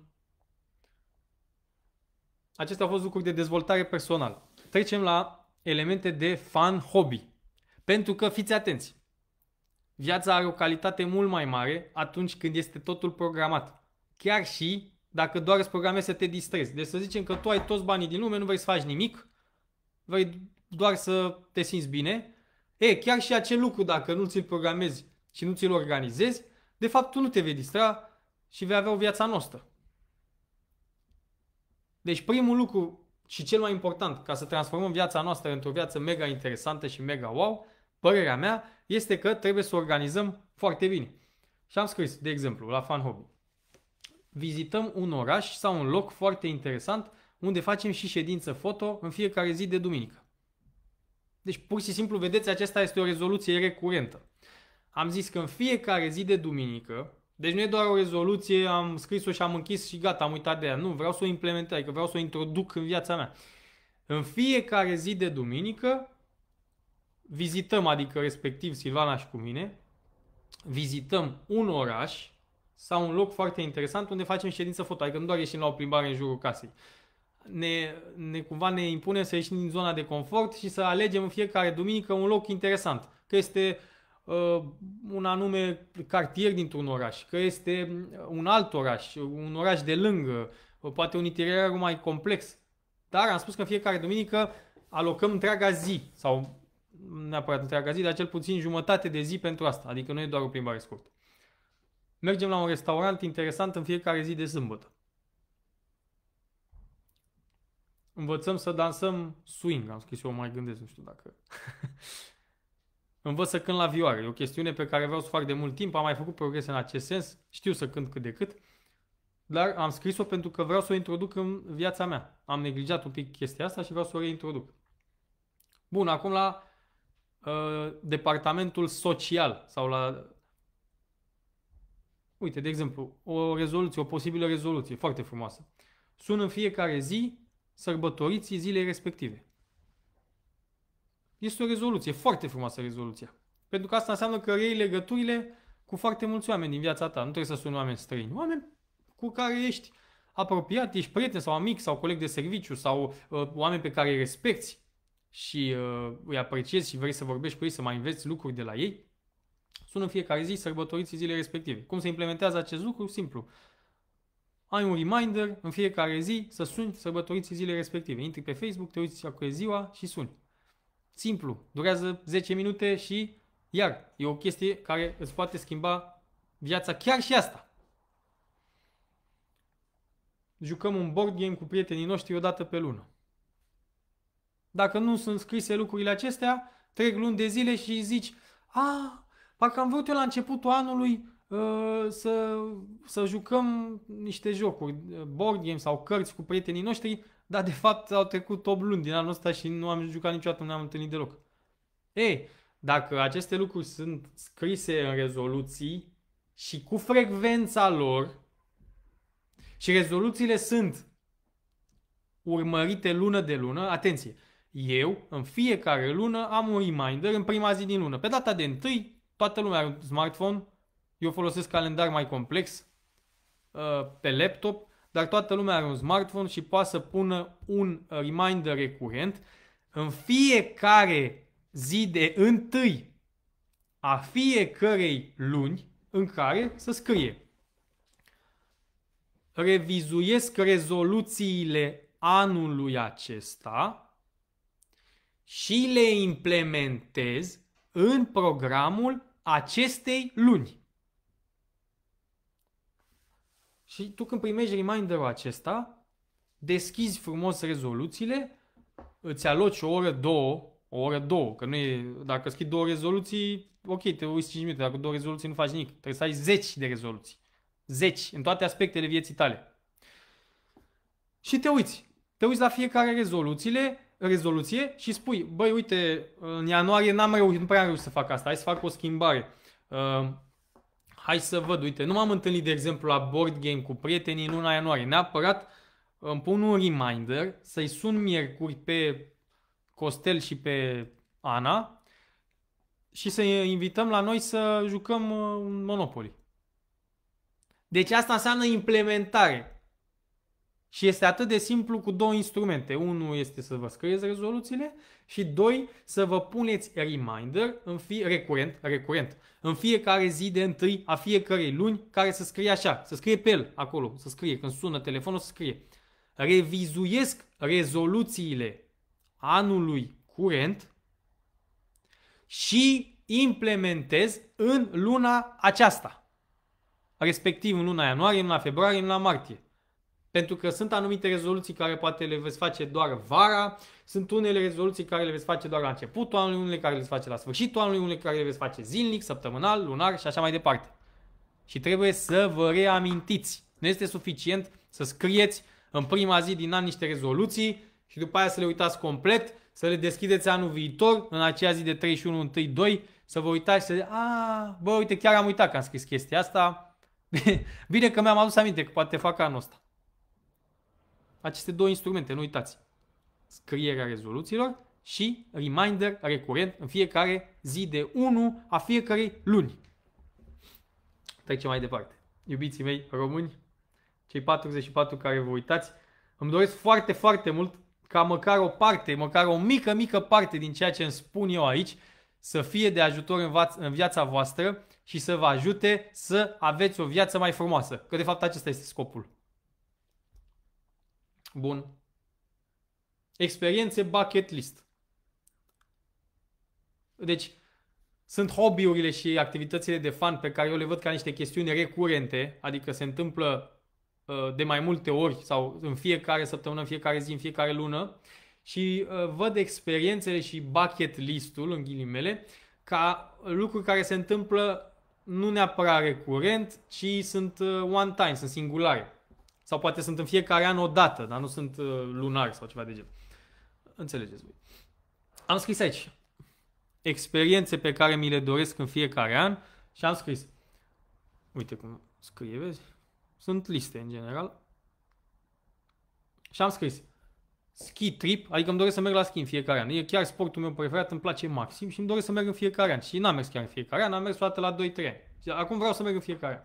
[SPEAKER 1] Acestea au fost lucruri de dezvoltare personală. Trecem la elemente de fan hobby. Pentru că fiți atenți. Viața are o calitate mult mai mare atunci când este totul programat. Chiar și dacă doar îți programezi să te distrezi. Deci să zicem că tu ai toți banii din lume, nu vrei să faci nimic, vrei doar să te simți bine. E, chiar și acel lucru, dacă nu ți-l programezi și nu ți-l organizezi, de fapt tu nu te vei distra și vei avea o viață noastră. Deci primul lucru și cel mai important ca să transformăm viața noastră într-o viață mega interesantă și mega wow, părerea mea, este că trebuie să o organizăm foarte bine. Și am scris, de exemplu, la Fan Hobby vizităm un oraș sau un loc foarte interesant unde facem și ședință foto în fiecare zi de duminică. Deci pur și simplu, vedeți, aceasta este o rezoluție recurentă. Am zis că în fiecare zi de duminică, deci nu e doar o rezoluție, am scris-o și am închis și gata, am uitat de ea. Nu, vreau să o implementez, adică vreau să o introduc în viața mea. În fiecare zi de duminică vizităm, adică respectiv Silvana și cu mine, vizităm un oraș sau un loc foarte interesant unde facem ședință foto, adică nu doar ieșim la o plimbare în jurul casei. Ne, ne cumva ne impune să ieșim din zona de confort și să alegem în fiecare duminică un loc interesant, că este uh, un anume cartier dintr-un oraș, că este uh, un alt oraș, un oraș de lângă, uh, poate un itinerar mai complex. Dar am spus că în fiecare duminică alocăm întreaga zi sau neapărat întreaga zi, dar cel puțin jumătate de zi pentru asta. Adică nu e doar o plimbare scurtă. Mergem la un restaurant interesant în fiecare zi de sâmbătă. Învățăm să dansăm swing, am scris eu, mai gândesc, nu știu dacă... [LAUGHS] Învăț să cânt la vioară, e o chestiune pe care vreau să o fac de mult timp, am mai făcut progrese în acest sens, știu să cânt cât de cât, dar am scris-o pentru că vreau să o introduc în viața mea. Am neglijat un pic chestia asta și vreau să o reintroduc. Bun, acum la uh, departamentul social sau la Uite, de exemplu, o rezoluție, o posibilă rezoluție foarte frumoasă. Sun în fiecare zi sărbătoriți zilei respective. Este o rezoluție, foarte frumoasă rezoluția. Pentru că asta înseamnă că rei legăturile cu foarte mulți oameni din viața ta. Nu trebuie să suni oameni străini, oameni cu care ești apropiat, ești prieten sau amic sau coleg de serviciu sau uh, oameni pe care îi respecti și uh, îi apreciezi și vrei să vorbești cu ei, să mai înveți lucruri de la ei. Sună în fiecare zi, sărbătoriți zilele respective. Cum se implementează acest lucru? Simplu. Ai un reminder în fiecare zi să suni sărbătoriți zilele respective. Intri pe Facebook, te uiți acolo ziua și suni. Simplu. Durează 10 minute și iar e o chestie care îți poate schimba viața chiar și asta. Jucăm un board game cu prietenii noștri o dată pe lună. Dacă nu sunt scrise lucrurile acestea, trec luni de zile și zici, a, Parcă am vrut eu la începutul anului uh, să, să jucăm niște jocuri, uh, board game sau cărți cu prietenii noștri, dar de fapt au trecut 8 luni din anul ăsta și nu am jucat niciodată, nu ne-am întâlnit deloc. Ei, dacă aceste lucruri sunt scrise în rezoluții și cu frecvența lor și rezoluțiile sunt urmărite lună de lună, atenție, eu în fiecare lună am un reminder în prima zi din lună. Pe data de 1 toată lumea are un smartphone, eu folosesc calendar mai complex uh, pe laptop, dar toată lumea are un smartphone și poate să pună un uh, reminder recurent în fiecare zi de întâi a fiecărei luni în care să scrie revizuiesc rezoluțiile anului acesta și le implementez în programul acestei luni. Și tu când primești reminder-ul acesta, deschizi frumos rezoluțiile, îți aloci o oră, două, o oră, două, că nu e, dacă scrii două rezoluții, ok, te uiți 5 minute, dacă două rezoluții nu faci nimic, trebuie să ai 10 de rezoluții. 10, în toate aspectele vieții tale. Și te uiți. Te uiți la fiecare rezoluțiile, rezoluție și spui, băi, uite, în ianuarie n-am reușit, nu prea am reușit să fac asta, hai să fac o schimbare. Uh, hai să văd, uite, nu m-am întâlnit, de exemplu, la board game cu prietenii în luna ianuarie. Neapărat îmi pun un reminder să-i sun miercuri pe Costel și pe Ana și să i invităm la noi să jucăm uh, Monopoly. Deci asta înseamnă implementare. Și este atât de simplu cu două instrumente. Unul este să vă scrieți rezoluțiile și doi, să vă puneți reminder în fi recurent, recurent, în fiecare zi de întâi a fiecărei luni, care să scrie așa, să scrie pe el acolo, să scrie, când sună telefonul să scrie. Revizuiesc rezoluțiile anului curent și implementez în luna aceasta, respectiv în luna ianuarie, în luna februarie, în luna martie. Pentru că sunt anumite rezoluții care poate le veți face doar vara, sunt unele rezoluții care le veți face doar la începutul anului, unele care le veți face la sfârșitul anului, unele care le veți face zilnic, săptămânal, lunar și așa mai departe. Și trebuie să vă reamintiți. Nu este suficient să scrieți în prima zi din an niște rezoluții și după aia să le uitați complet, să le deschideți anul viitor, în aceea zi de 31 1 2, să vă uitați și să zic, a, ah, bă, uite, chiar am uitat că am scris chestia asta. [LAUGHS] Bine că mi-am adus aminte că poate fac anul ăsta aceste două instrumente, nu uitați. Scrierea rezoluțiilor și reminder recurent în fiecare zi de 1 a fiecarei luni. Trecem mai departe. Iubiții mei români, cei 44 care vă uitați, îmi doresc foarte, foarte mult ca măcar o parte, măcar o mică, mică parte din ceea ce îmi spun eu aici să fie de ajutor în, în viața voastră și să vă ajute să aveți o viață mai frumoasă. Că de fapt acesta este scopul. Bun. Experiențe bucket list. Deci, sunt hobby-urile și activitățile de fan pe care eu le văd ca niște chestiuni recurente, adică se întâmplă uh, de mai multe ori sau în fiecare săptămână, în fiecare zi, în fiecare lună și uh, văd experiențele și bucket listul, în ghilimele, ca lucruri care se întâmplă nu neapărat recurent, ci sunt uh, one time, sunt singulare. Sau poate sunt în fiecare an o dată, dar nu sunt uh, lunar sau ceva de genul. Înțelegeți voi. Am scris aici experiențe pe care mi le doresc în fiecare an și am scris. Uite cum scrie, vezi? Sunt liste în general. Și am scris ski trip, adică îmi doresc să merg la ski în fiecare an. E chiar sportul meu preferat, îmi place maxim și îmi doresc să merg în fiecare an. Și n-am mers chiar în fiecare an, am mers o dată la 2-3 ani. Acum vreau să merg în fiecare an.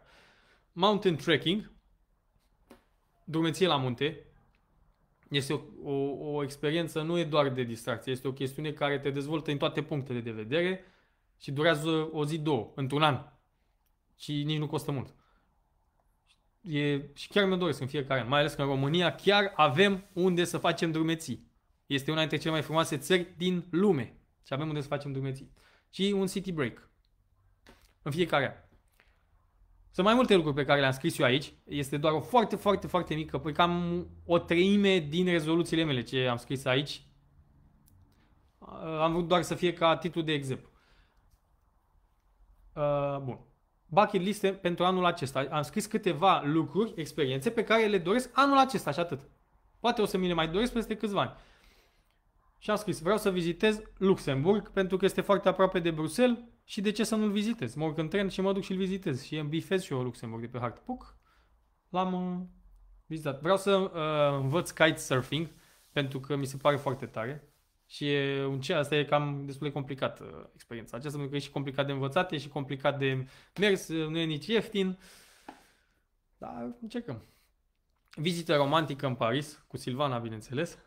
[SPEAKER 1] Mountain trekking, drumeție la munte este o, o, o experiență, nu e doar de distracție, este o chestiune care te dezvoltă în toate punctele de vedere și durează o zi, două, într-un an. Și nici nu costă mult. E, și chiar mi-o doresc în fiecare an, mai ales că în România chiar avem unde să facem drumeții. Este una dintre cele mai frumoase țări din lume și avem unde să facem drumeții. Și un city break. În fiecare an. Sunt mai multe lucruri pe care le-am scris eu aici. Este doar o foarte, foarte, foarte mică, păi cam o treime din rezoluțiile mele ce am scris aici. Am vrut doar să fie ca titlu de exemplu. Uh, bun. Bucket liste pentru anul acesta. Am scris câteva lucruri, experiențe pe care le doresc anul acesta și atât. Poate o să mi le mai doresc peste câțiva ani. Și am scris, vreau să vizitez Luxemburg pentru că este foarte aproape de Bruxelles și de ce să nu-l vizitez? Mă urc în tren și mă duc și-l vizitez și îmi bifez și eu Luxemburg de pe hartă. Puc, l-am uh, vizitat. Vreau să uh, învăț kitesurfing pentru că mi se pare foarte tare. Și e un ce, asta e cam destul de complicat uh, experiența aceasta, pentru că e și complicat de învățat, e și complicat de mers, uh, nu e nici ieftin. Dar încercăm. Vizită romantică în Paris, cu Silvana, bineînțeles.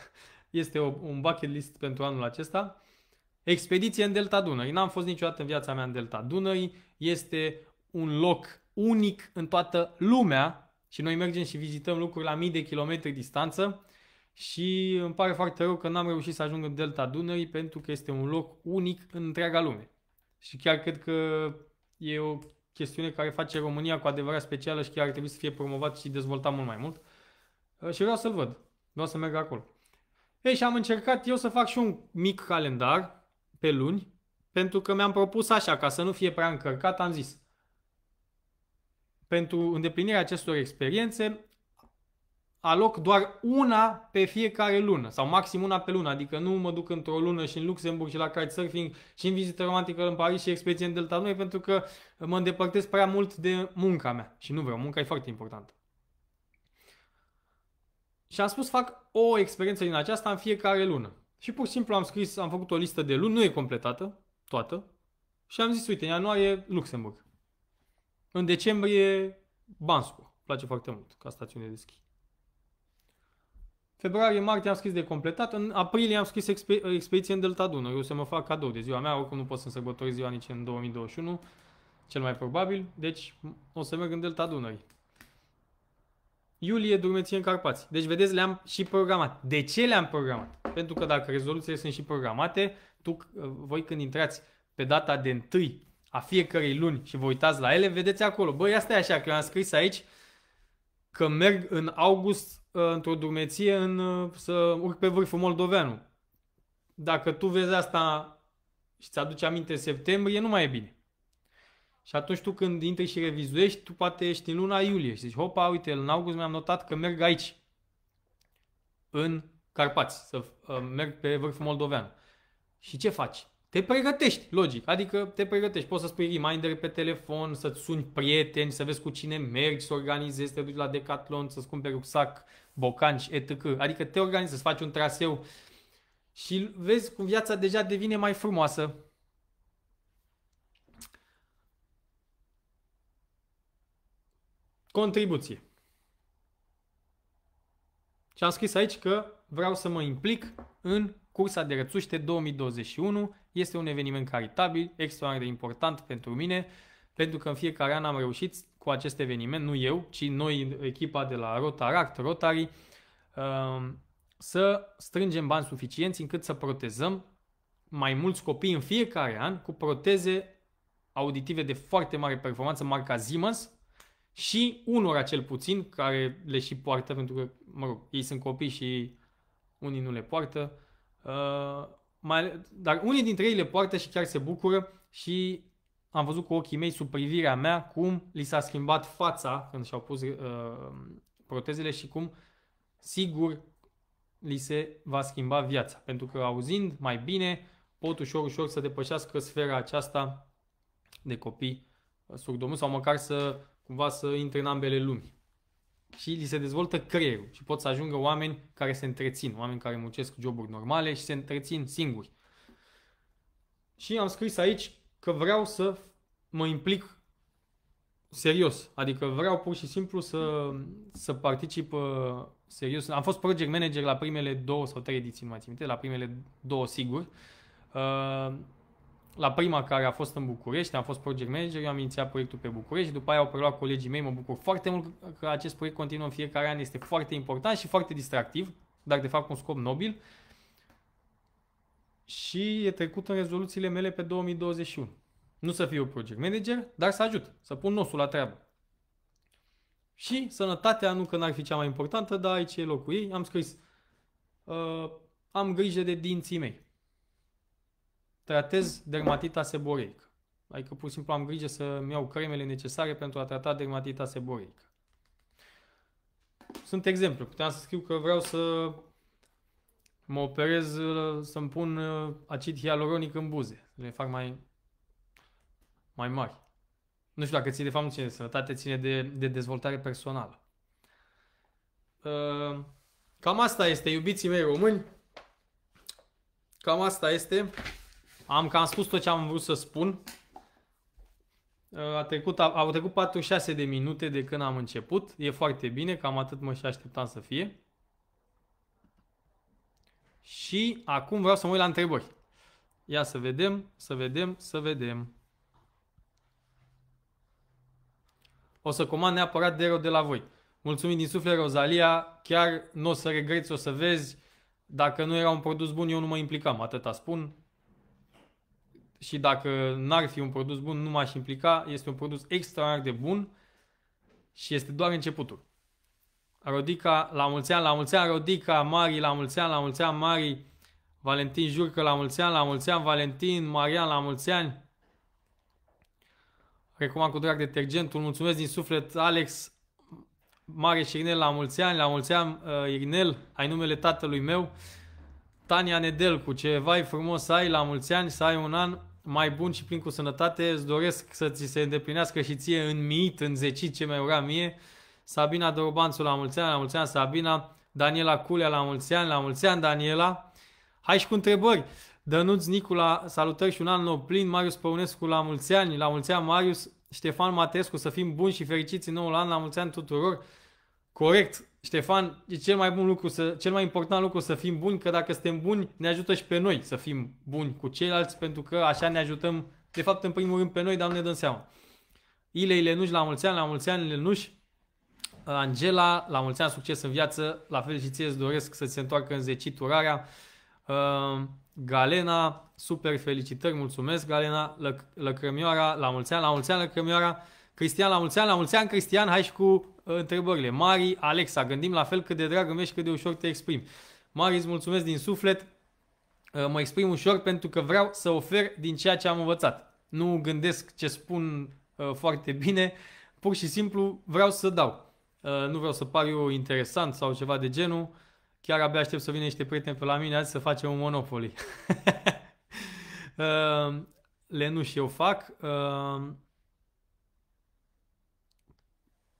[SPEAKER 1] [LAUGHS] este o, un bucket list pentru anul acesta. Expediție în Delta Dunării. N-am fost niciodată în viața mea în Delta Dunării. Este un loc unic în toată lumea și noi mergem și vizităm lucruri la mii de kilometri distanță și îmi pare foarte rău că n-am reușit să ajung în Delta Dunării pentru că este un loc unic în întreaga lume. Și chiar cred că e o chestiune care face România cu adevărat specială și chiar ar trebui să fie promovat și dezvoltat mult mai mult. Uh, și vreau să-l văd. Vreau să merg acolo. Ei, și am încercat eu să fac și un mic calendar pe luni, pentru că mi-am propus așa, ca să nu fie prea încărcat, am zis. Pentru îndeplinirea acestor experiențe, aloc doar una pe fiecare lună sau maxim una pe lună, adică nu mă duc într-o lună și în Luxemburg și la kitesurfing și în vizită romantică în Paris și expediție în Delta Noi pentru că mă îndepărtez prea mult de munca mea și nu vreau, munca e foarte importantă. Și am spus fac o experiență din aceasta în fiecare lună. Și pur și simplu am scris, am făcut o listă de luni, nu e completată, toată, și am zis, uite, în ianuarie Luxemburg. În decembrie Bansko. Îmi place foarte mult ca stațiune de schi. Februarie, martie am scris de completat. În aprilie am scris expe- expediție în Delta Dunării. O să mă fac cadou de ziua mea, oricum nu pot să sărbători ziua nici în 2021, cel mai probabil. Deci o să merg în Delta Dunării. Iulie, drumeție în Carpați. Deci, vedeți, le-am și programat. De ce le-am programat? Pentru că dacă rezoluțiile sunt și programate, tu, uh, voi când intrați pe data de 1 a fiecărei luni și vă uitați la ele, vedeți acolo. Băi, asta e așa, că eu am scris aici că merg în august uh, într-o drumeție în, uh, să urc pe vârful moldoveanu. Dacă tu vezi asta și ți aduci aminte în septembrie, nu mai e bine. Și atunci tu când intri și revizuiești, tu poate ești în luna iulie și zici, hopa, uite, în august mi-am notat că merg aici, în Carpați, să uh, merg pe vârful moldovean. Și ce faci? Te pregătești, logic. Adică te pregătești. Poți să spui reminder pe telefon, să-ți suni prieteni, să vezi cu cine mergi, să organizezi, să te duci la Decathlon, să-ți cumperi rucsac, bocanci, etc. Adică te organizezi, să faci un traseu și vezi cum viața deja devine mai frumoasă, Contribuție. Și am scris aici că vreau să mă implic în cursa de rățuște 2021. Este un eveniment caritabil, extraordinar de important pentru mine, pentru că în fiecare an am reușit cu acest eveniment, nu eu, ci noi, echipa de la Rotaract, Rotary, um, să strângem bani suficienți încât să protezăm mai mulți copii în fiecare an cu proteze auditive de foarte mare performanță, marca Siemens, și unora cel puțin, care le și poartă, pentru că, mă rog, ei sunt copii și unii nu le poartă, uh, mai, dar unii dintre ei le poartă și chiar se bucură și am văzut cu ochii mei, sub privirea mea, cum li s-a schimbat fața când și-au pus uh, protezele și cum, sigur, li se va schimba viața. Pentru că auzind mai bine, pot ușor, ușor să depășească sfera aceasta de copii surdomuți sau măcar să cumva să intre în ambele lumi. Și li se dezvoltă creierul și pot să ajungă oameni care se întrețin, oameni care muncesc joburi normale și se întrețin singuri. Și am scris aici că vreau să mă implic serios. Adică vreau pur și simplu să, să particip uh, serios. Am fost project manager la primele două sau trei ediții, nu mai țin minte, la primele două sigur. Uh, la prima care a fost în București, am fost project manager, eu am inițiat proiectul pe București, după aia au preluat colegii mei, mă bucur foarte mult că acest proiect continuă în fiecare an, este foarte important și foarte distractiv, dar de fapt cu un scop nobil. Și e trecut în rezoluțiile mele pe 2021. Nu să fiu project manager, dar să ajut, să pun nosul la treabă. Și sănătatea, nu că n-ar fi cea mai importantă, dar aici e locul ei, am scris uh, am grijă de dinții mei tratez dermatita seboreică. Adică pur și simplu am grijă să-mi iau cremele necesare pentru a trata dermatita seboreică. Sunt exemple. Puteam să scriu că vreau să mă operez, să-mi pun uh, acid hialuronic în buze. Le fac mai, mai mari. Nu știu dacă ține de fapt, nu ține de sănătate, ține de, de dezvoltare personală. Uh, cam asta este, iubiții mei români. Cam asta este. Am cam spus tot ce am vrut să spun. A trecut, a, au trecut 46 de minute de când am început. E foarte bine, cam atât mă și așteptam să fie. Și acum vreau să mă uit la întrebări. Ia să vedem, să vedem, să vedem. O să comand neapărat Dero de la voi. Mulțumim din suflet, Rozalia. Chiar nu o să regreți, o să vezi. Dacă nu era un produs bun, eu nu mă implicam. Atâta spun și dacă n-ar fi un produs bun, nu m-aș implica. Este un produs extraordinar de bun și este doar începutul. Rodica, la mulți ani, la mulți ani, Rodica, Mari, la mulți ani, la mulți ani, Mari, Valentin Jurcă, la mulți ani, la mulți ani, Valentin, Marian, la mulți ani. Recomand cu drag detergentul, mulțumesc din suflet, Alex, Mare și Irinel, la mulți ani, la mulți ani, uh, Irinel, ai numele tatălui meu. Tania Nedelcu, ce vai frumos să ai la mulți ani, să ai un an mai bun și plin cu sănătate. Îți doresc să ți se îndeplinească și ție în mit, în zecit ce mai ura mie. Sabina Dorobanțu la mulți ani, la mulți ani Sabina, Daniela Culea la mulți ani, la mulți ani Daniela. Hai și cu întrebări. Dănuț Nicu la salutări și un an nou plin, Marius Păunescu la mulți ani, la mulți ani Marius, Ștefan Matescu, să fim buni și fericiți în noul an, la mulți ani tuturor. Corect, Ștefan, e cel mai bun lucru, să, cel mai important lucru să fim buni, că dacă suntem buni, ne ajută și pe noi să fim buni cu ceilalți, pentru că așa ne ajutăm, de fapt, în primul rând pe noi, dar nu ne dăm seama. Ile Lenuș, la mulți ani, la mulți ani Lenuș. Angela, la mulți ani, succes în viață, la fel și ție îți doresc să ți se întoarcă în zecit urarea. Uh, Galena, super felicitări, mulțumesc Galena, Lăc- Lăcrămioara, la mulți ani, la mulți ani Lăcrămioara, Cristian, la mulți ani, la mulți ani, Cristian, hai și cu uh, întrebările. Mari, Alexa, gândim la fel cât de drag îmi ești, cât de ușor te exprim. Mari, îți mulțumesc din suflet, uh, mă exprim ușor pentru că vreau să ofer din ceea ce am învățat. Nu gândesc ce spun uh, foarte bine, pur și simplu vreau să dau. Uh, nu vreau să par eu interesant sau ceva de genul. Chiar abia aștept să vină niște prieteni pe la mine azi să facem un monopoli. [LAUGHS] Uh, Lenuș eu fac. Uh,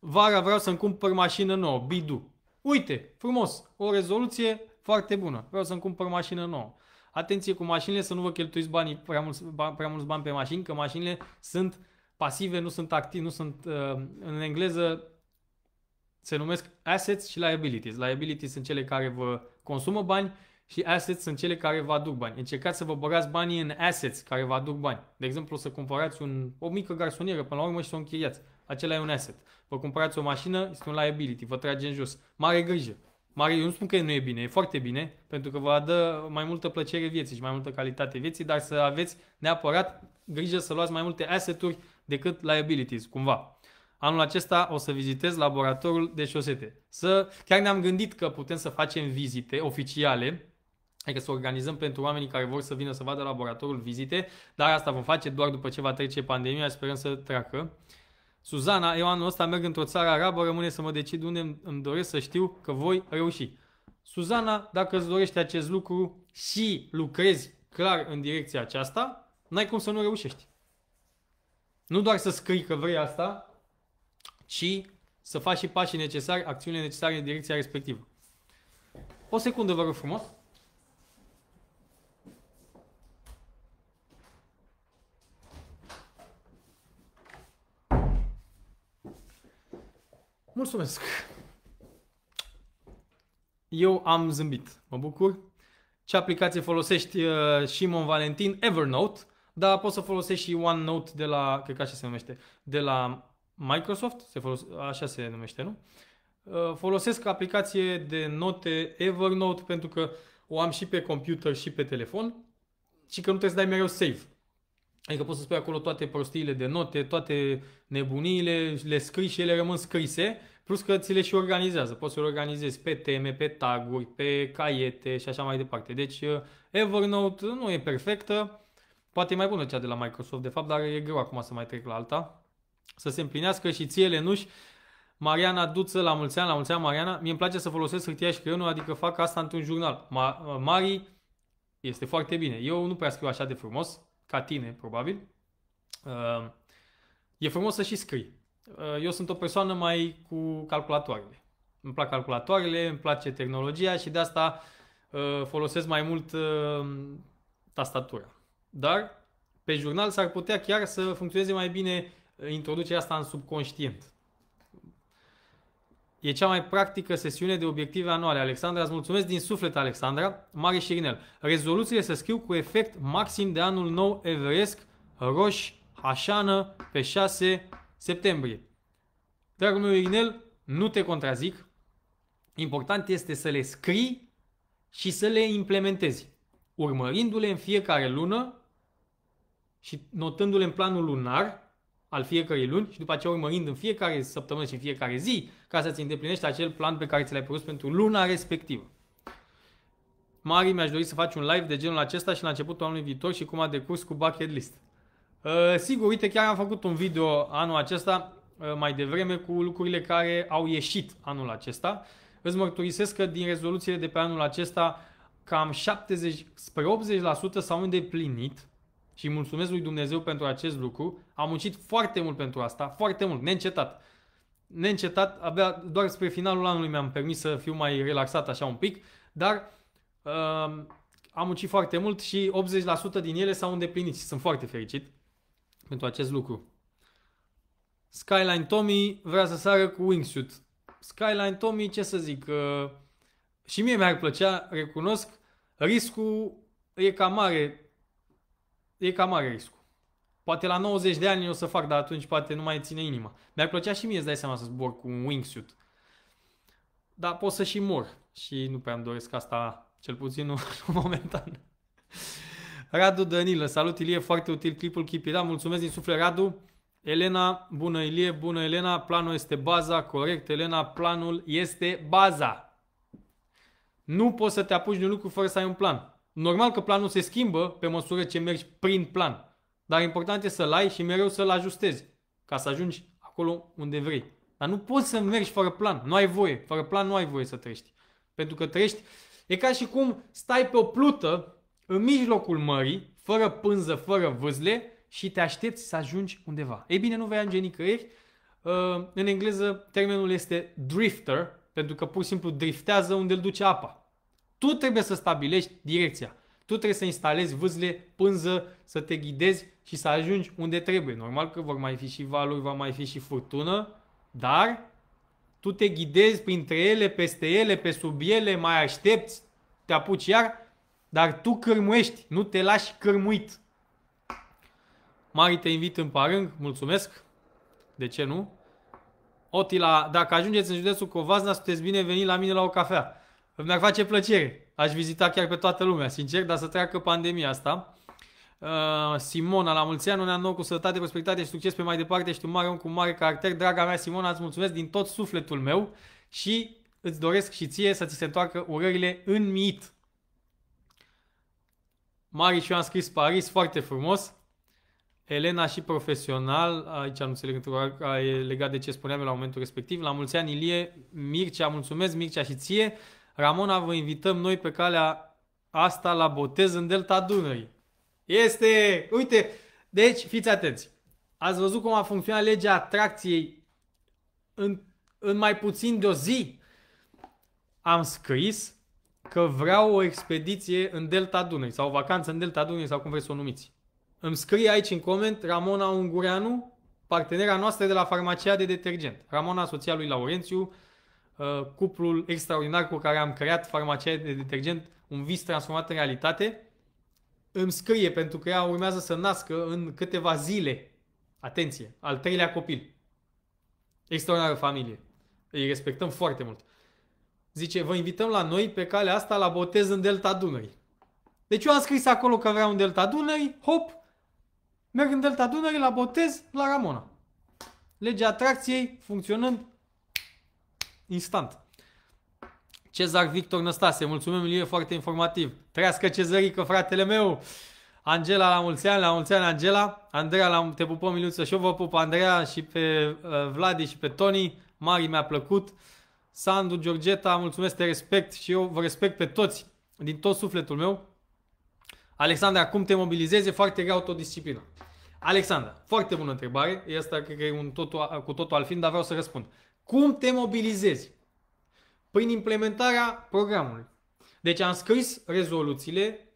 [SPEAKER 1] vara vreau să-mi cumpăr mașină nouă, bidu. Uite, frumos, o rezoluție foarte bună. Vreau să-mi cumpăr mașină nouă. Atenție cu mașinile, să nu vă cheltuiți banii, prea, mulți, prea mulți bani pe mașini, că mașinile sunt pasive, nu sunt active, nu sunt, uh, în engleză se numesc assets și liabilities. Liabilities sunt cele care vă consumă bani și assets sunt cele care vă aduc bani. Încercați să vă băgați banii în assets care vă aduc bani. De exemplu, să cumpărați un, o mică garsonieră până la urmă și să o închiriați acela e un asset. Vă cumpărați o mașină, este un liability, vă trage în jos. Mare grijă. Mare, eu nu spun că nu e bine, e foarte bine, pentru că vă adă mai multă plăcere vieții și mai multă calitate vieții, dar să aveți neapărat grijă să luați mai multe asset-uri decât liabilities, cumva. Anul acesta o să vizitez laboratorul de șosete. Să, chiar ne-am gândit că putem să facem vizite oficiale, adică să organizăm pentru oamenii care vor să vină să vadă laboratorul vizite, dar asta vom face doar după ce va trece pandemia, sperăm să treacă. Uh, Suzana, eu anul ăsta merg într-o țară arabă, rămâne să mă decid unde îmi doresc să știu că voi reuși. Suzana, dacă îți dorești acest lucru și lucrezi clar în direcția aceasta, n-ai cum să nu reușești. Nu doar să scrii că vrei asta, ci să faci și pașii necesari, acțiunile necesare în direcția respectivă. O secundă, vă rog frumos. Mulțumesc! Eu am zâmbit. Mă bucur. Ce aplicație folosești uh, Simon Valentin? Evernote. Dar poți să folosești și OneNote de la, cred că așa se numește, de la Microsoft, se folos, așa se numește, nu? Uh, folosesc aplicație de note Evernote pentru că o am și pe computer și pe telefon și că nu trebuie să dai mereu save. Adică poți să spui acolo toate prostiile de note, toate nebuniile, le scrii și ele rămân scrise, plus că ți le și organizează. Poți să le organizezi pe teme, pe taguri, pe caiete și așa mai departe. Deci eh, Evernote nu e perfectă, poate e mai bună cea de la Microsoft, de fapt, dar e greu acum să mai trec la alta. Să se împlinească și ție, Lenuș, Mariana Duță, la mulți ani, la mulți ani, Mariana. mi îmi place să folosesc hârtia și creionul, adică fac asta într-un jurnal. Ma- Mari este foarte bine. Eu nu prea scriu așa de frumos, ca tine probabil, uh, e frumos să și scrii. Uh, eu sunt o persoană mai cu calculatoarele. Îmi plac calculatoarele, îmi place tehnologia și de asta uh, folosesc mai mult tastatura. Dar pe jurnal s-ar putea chiar să funcționeze mai bine introducerea asta în subconștient. E cea mai practică sesiune de obiective anuale. Alexandra, îți mulțumesc din suflet, Alexandra. Mare Rinel. Rezoluție să scriu cu efect maxim de anul nou evresc, roș, hașană, pe 6 septembrie. Dragul meu, Rinel, nu te contrazic. Important este să le scrii și să le implementezi, urmărindu-le în fiecare lună și notându-le în planul lunar, al fiecărei luni și după aceea urmărind în fiecare săptămână și în fiecare zi ca să-ți îndeplinești acel plan pe care ți l-ai pus pentru luna respectivă. Mari, mi-aș dori să faci un live de genul acesta și la începutul anului viitor și cum a decurs cu bucket list. Uh, sigur, uite, chiar am făcut un video anul acesta uh, mai devreme cu lucrurile care au ieșit anul acesta. Îți mărturisesc că din rezoluțiile de pe anul acesta cam 70 spre 80% s-au îndeplinit și mulțumesc lui Dumnezeu pentru acest lucru. Am muncit foarte mult pentru asta, foarte mult, neîncetat. Neîncetat, abia doar spre finalul anului mi-am permis să fiu mai relaxat așa un pic, dar uh, am muncit foarte mult și 80% din ele s-au îndeplinit și sunt foarte fericit pentru acest lucru. Skyline Tommy vrea să sară cu wingsuit. Skyline Tommy, ce să zic, uh, și mie mi-ar plăcea, recunosc, riscul e cam mare e cam mare riscul. Poate la 90 de ani o să fac, dar atunci poate nu mai ține inima. Mi-ar plăcea și mie, îți dai seama, să zbor cu un wingsuit. Dar pot să și mor. Și nu prea îmi doresc asta, cel puțin nu, [LAUGHS] nu momentan. Radu Danilă, salut Ilie, foarte util clipul Da, mulțumesc din suflet Radu. Elena, bună Ilie, bună Elena, planul este baza, corect Elena, planul este baza. Nu poți să te apuci de un lucru fără să ai un plan. Normal că planul se schimbă pe măsură ce mergi prin plan. Dar important e să-l ai și mereu să-l ajustezi ca să ajungi acolo unde vrei. Dar nu poți să mergi fără plan. Nu ai voie. Fără plan nu ai voie să trești. Pentru că trești. E ca și cum stai pe o plută în mijlocul mării, fără pânză, fără vâzle și te aștepți să ajungi undeva. Ei bine, nu vei ajunge nicăieri. Uh, în engleză termenul este drifter, pentru că pur și simplu driftează unde îl duce apa. Tu trebuie să stabilești direcția. Tu trebuie să instalezi vâzle, pânză, să te ghidezi și să ajungi unde trebuie. Normal că vor mai fi și valuri, va mai fi și furtună, dar tu te ghidezi printre ele, peste ele, pe sub ele, mai aștepți, te apuci iar, dar tu cârmuiești, nu te lași cârmuit. Mari, te invit în parâng, mulțumesc. De ce nu? Otila, dacă ajungeți în județul Covazna, sunteți veni la mine la o cafea. Mi-ar face plăcere. Aș vizita chiar pe toată lumea, sincer, dar să treacă pandemia asta. Uh, Simona, la mulți ani, un an nou cu sănătate, prosperitate și succes pe mai departe. Ești un mare om cu mare caracter. Draga mea, Simona, îți mulțumesc din tot sufletul meu și îți doresc și ție să ți se întoarcă urările în mit. și eu am scris Paris, foarte frumos. Elena și profesional, aici nu înțeleg într e legat de ce spuneam la momentul respectiv. La mulți ani, Ilie, Mircea, mulțumesc, Mircea și ție. Ramona vă invităm noi pe calea asta la botez în delta Dunării. Este! Uite! Deci, fiți atenți. Ați văzut cum a funcționat legea atracției în, în mai puțin de o zi? Am scris că vreau o expediție în delta Dunării sau o vacanță în delta Dunării sau cum vreți să o numiți. Îmi scrie aici în coment Ramona Ungureanu, partenera noastră de la farmacia de detergent. Ramona, soția lui Laurențiu, Uh, cuplul extraordinar cu care am creat farmacia de detergent, un vis transformat în realitate, îmi scrie pentru că ea urmează să nască în câteva zile, atenție, al treilea copil. Extraordinară familie. Îi respectăm foarte mult. Zice, vă invităm la noi pe calea asta la botez în Delta Dunării. Deci eu am scris acolo că vreau în Delta Dunării, hop, merg în Delta Dunării la botez la Ramona. Legea atracției funcționând Instant. Cezar Victor Năstase, mulțumim, Ilie, foarte informativ. Trească Cezărică, fratele meu! Angela, la mulți ani, la mulți ani, Angela. Andreea, la, te pupăm, miluță, și eu vă pup, Andreea, și pe uh, Vladi și pe Tony. Mari, mi-a plăcut. Sandu, Georgeta, mulțumesc, te respect și eu vă respect pe toți, din tot sufletul meu. Alexandra, cum te mobilizezi? E foarte greu autodisciplina. Alexandra, foarte bună întrebare. Asta cred că e un totul, cu totul al fiind, dar vreau să răspund. Uh, cum te mobilizezi? Prin implementarea programului. Deci am scris rezoluțiile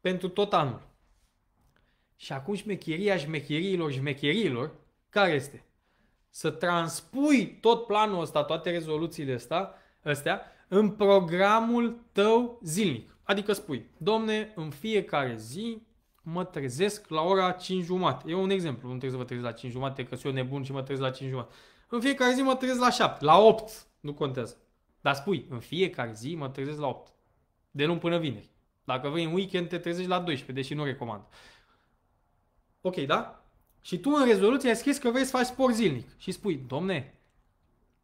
[SPEAKER 1] pentru tot anul. Și acum șmecheria șmecheriilor șmecheriilor, care este? Să transpui tot planul ăsta, toate rezoluțiile ăsta, astea în programul tău zilnic. Adică spui, domne, în fiecare zi mă trezesc la ora 5 jumate. E un exemplu, nu trebuie să vă trezesc la 5 jumate, că sunt eu nebun și mă trezesc la 5 jumate în fiecare zi mă trezesc la 7, la 8, nu contează. Dar spui, în fiecare zi mă trezesc la 8. De luni până vineri. Dacă vrei în weekend te trezești la 12, deși nu recomand. Ok, da? Și tu în rezoluție ai scris că vrei să faci sport zilnic. Și spui, domne,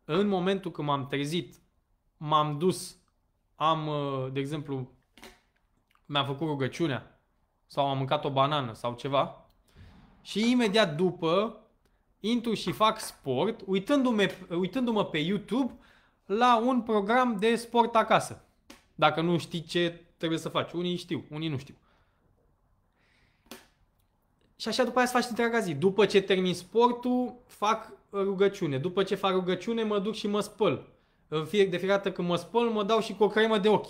[SPEAKER 1] în momentul când m-am trezit, m-am dus, am, uh, de exemplu, mi-am făcut rugăciunea sau am mâncat o banană sau ceva și imediat după intru și fac sport uitându-mă, uitându-mă pe YouTube la un program de sport acasă. Dacă nu știi ce trebuie să faci. Unii știu, unii nu știu. Și așa după aia să faci întreaga zi. După ce termin sportul, fac rugăciune. După ce fac rugăciune, mă duc și mă spăl. De fiecare când mă spăl, mă dau și cu o cremă de ochi.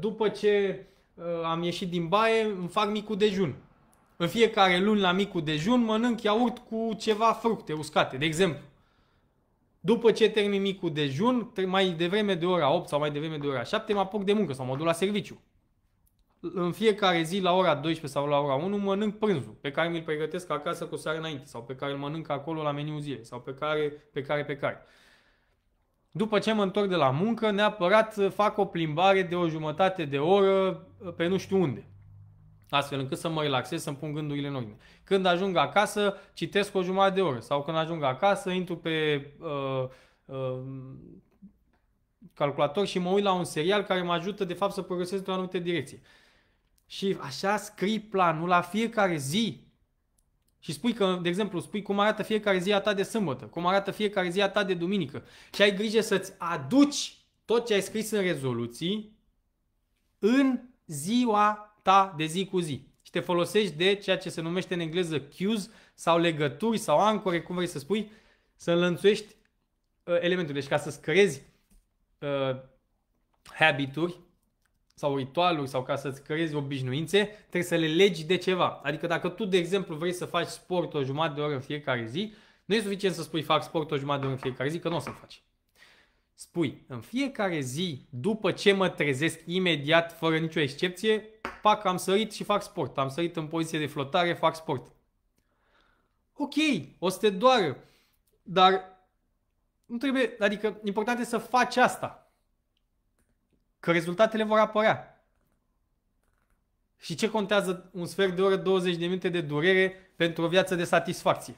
[SPEAKER 1] După ce uh, am ieșit din baie, îmi fac micul dejun. În fiecare luni la micul dejun mănânc iaurt cu ceva fructe uscate, de exemplu. După ce termin micul dejun, mai devreme de ora 8 sau mai devreme de ora 7, mă apuc de muncă sau mă duc la serviciu. În fiecare zi, la ora 12 sau la ora 1, mănânc prânzul pe care mi-l pregătesc acasă cu seara înainte sau pe care îl mănânc acolo la meniul zilei sau pe care, pe care, pe care. După ce mă întorc de la muncă, neapărat fac o plimbare de o jumătate de oră pe nu știu unde Astfel încât să mă relaxez, să-mi pun gândurile în ordine. Când ajung acasă, citesc o jumătate de oră. Sau când ajung acasă, intru pe uh, uh, calculator și mă uit la un serial care mă ajută, de fapt, să progresez într-o anumită direcție. Și așa scrii planul la fiecare zi. Și spui că, de exemplu, spui cum arată fiecare zi a ta de sâmbătă, cum arată fiecare zi a ta de duminică. Și ai grijă să-ți aduci tot ce ai scris în rezoluții în ziua ta de zi cu zi. Și te folosești de ceea ce se numește în engleză cues sau legături sau ancore, cum vrei să spui, să înlănțuiești uh, elementul. Deci ca să-ți creezi uh, habituri sau ritualuri sau ca să-ți creezi obișnuințe, trebuie să le legi de ceva. Adică dacă tu, de exemplu, vrei să faci sport o jumătate de oră în fiecare zi, nu e suficient să spui fac sport o jumătate de oră în fiecare zi, că nu o să faci. Spui, în fiecare zi, după ce mă trezesc imediat, fără nicio excepție, pac, am sărit și fac sport. Am sărit în poziție de flotare, fac sport. Ok, o să te doară, dar nu trebuie, adică important este să faci asta. Că rezultatele vor apărea. Și ce contează un sfert de oră, 20 de minute de durere pentru o viață de satisfacție?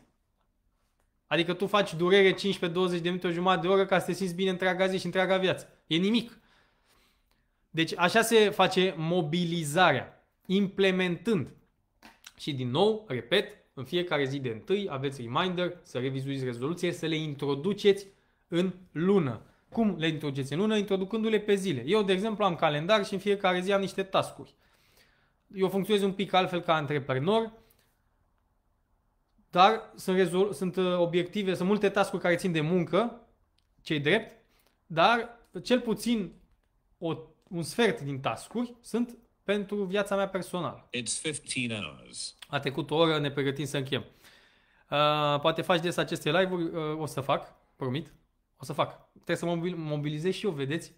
[SPEAKER 1] Adică tu faci durere 15-20 de minute, o jumătate de oră ca să te simți bine întreaga zi și întreaga viață. E nimic. Deci așa se face mobilizarea, implementând. Și din nou, repet, în fiecare zi de întâi aveți reminder să revizuiți rezoluție, să le introduceți în lună. Cum le introduceți în lună? Introducându-le pe zile. Eu, de exemplu, am calendar și în fiecare zi am niște tascuri. Eu funcționez un pic altfel ca antreprenor. Dar sunt, rezol- sunt uh, obiective, sunt multe tascuri care țin de muncă, cei drept, dar cel puțin o, un sfert din tascuri sunt pentru viața mea personală. It's 15 hours. A trecut o oră, ne pregătim să încheiem. Uh, poate faci des aceste live-uri, uh, o să fac, promit, o să fac. Trebuie să mă mobilizez și eu, vedeți.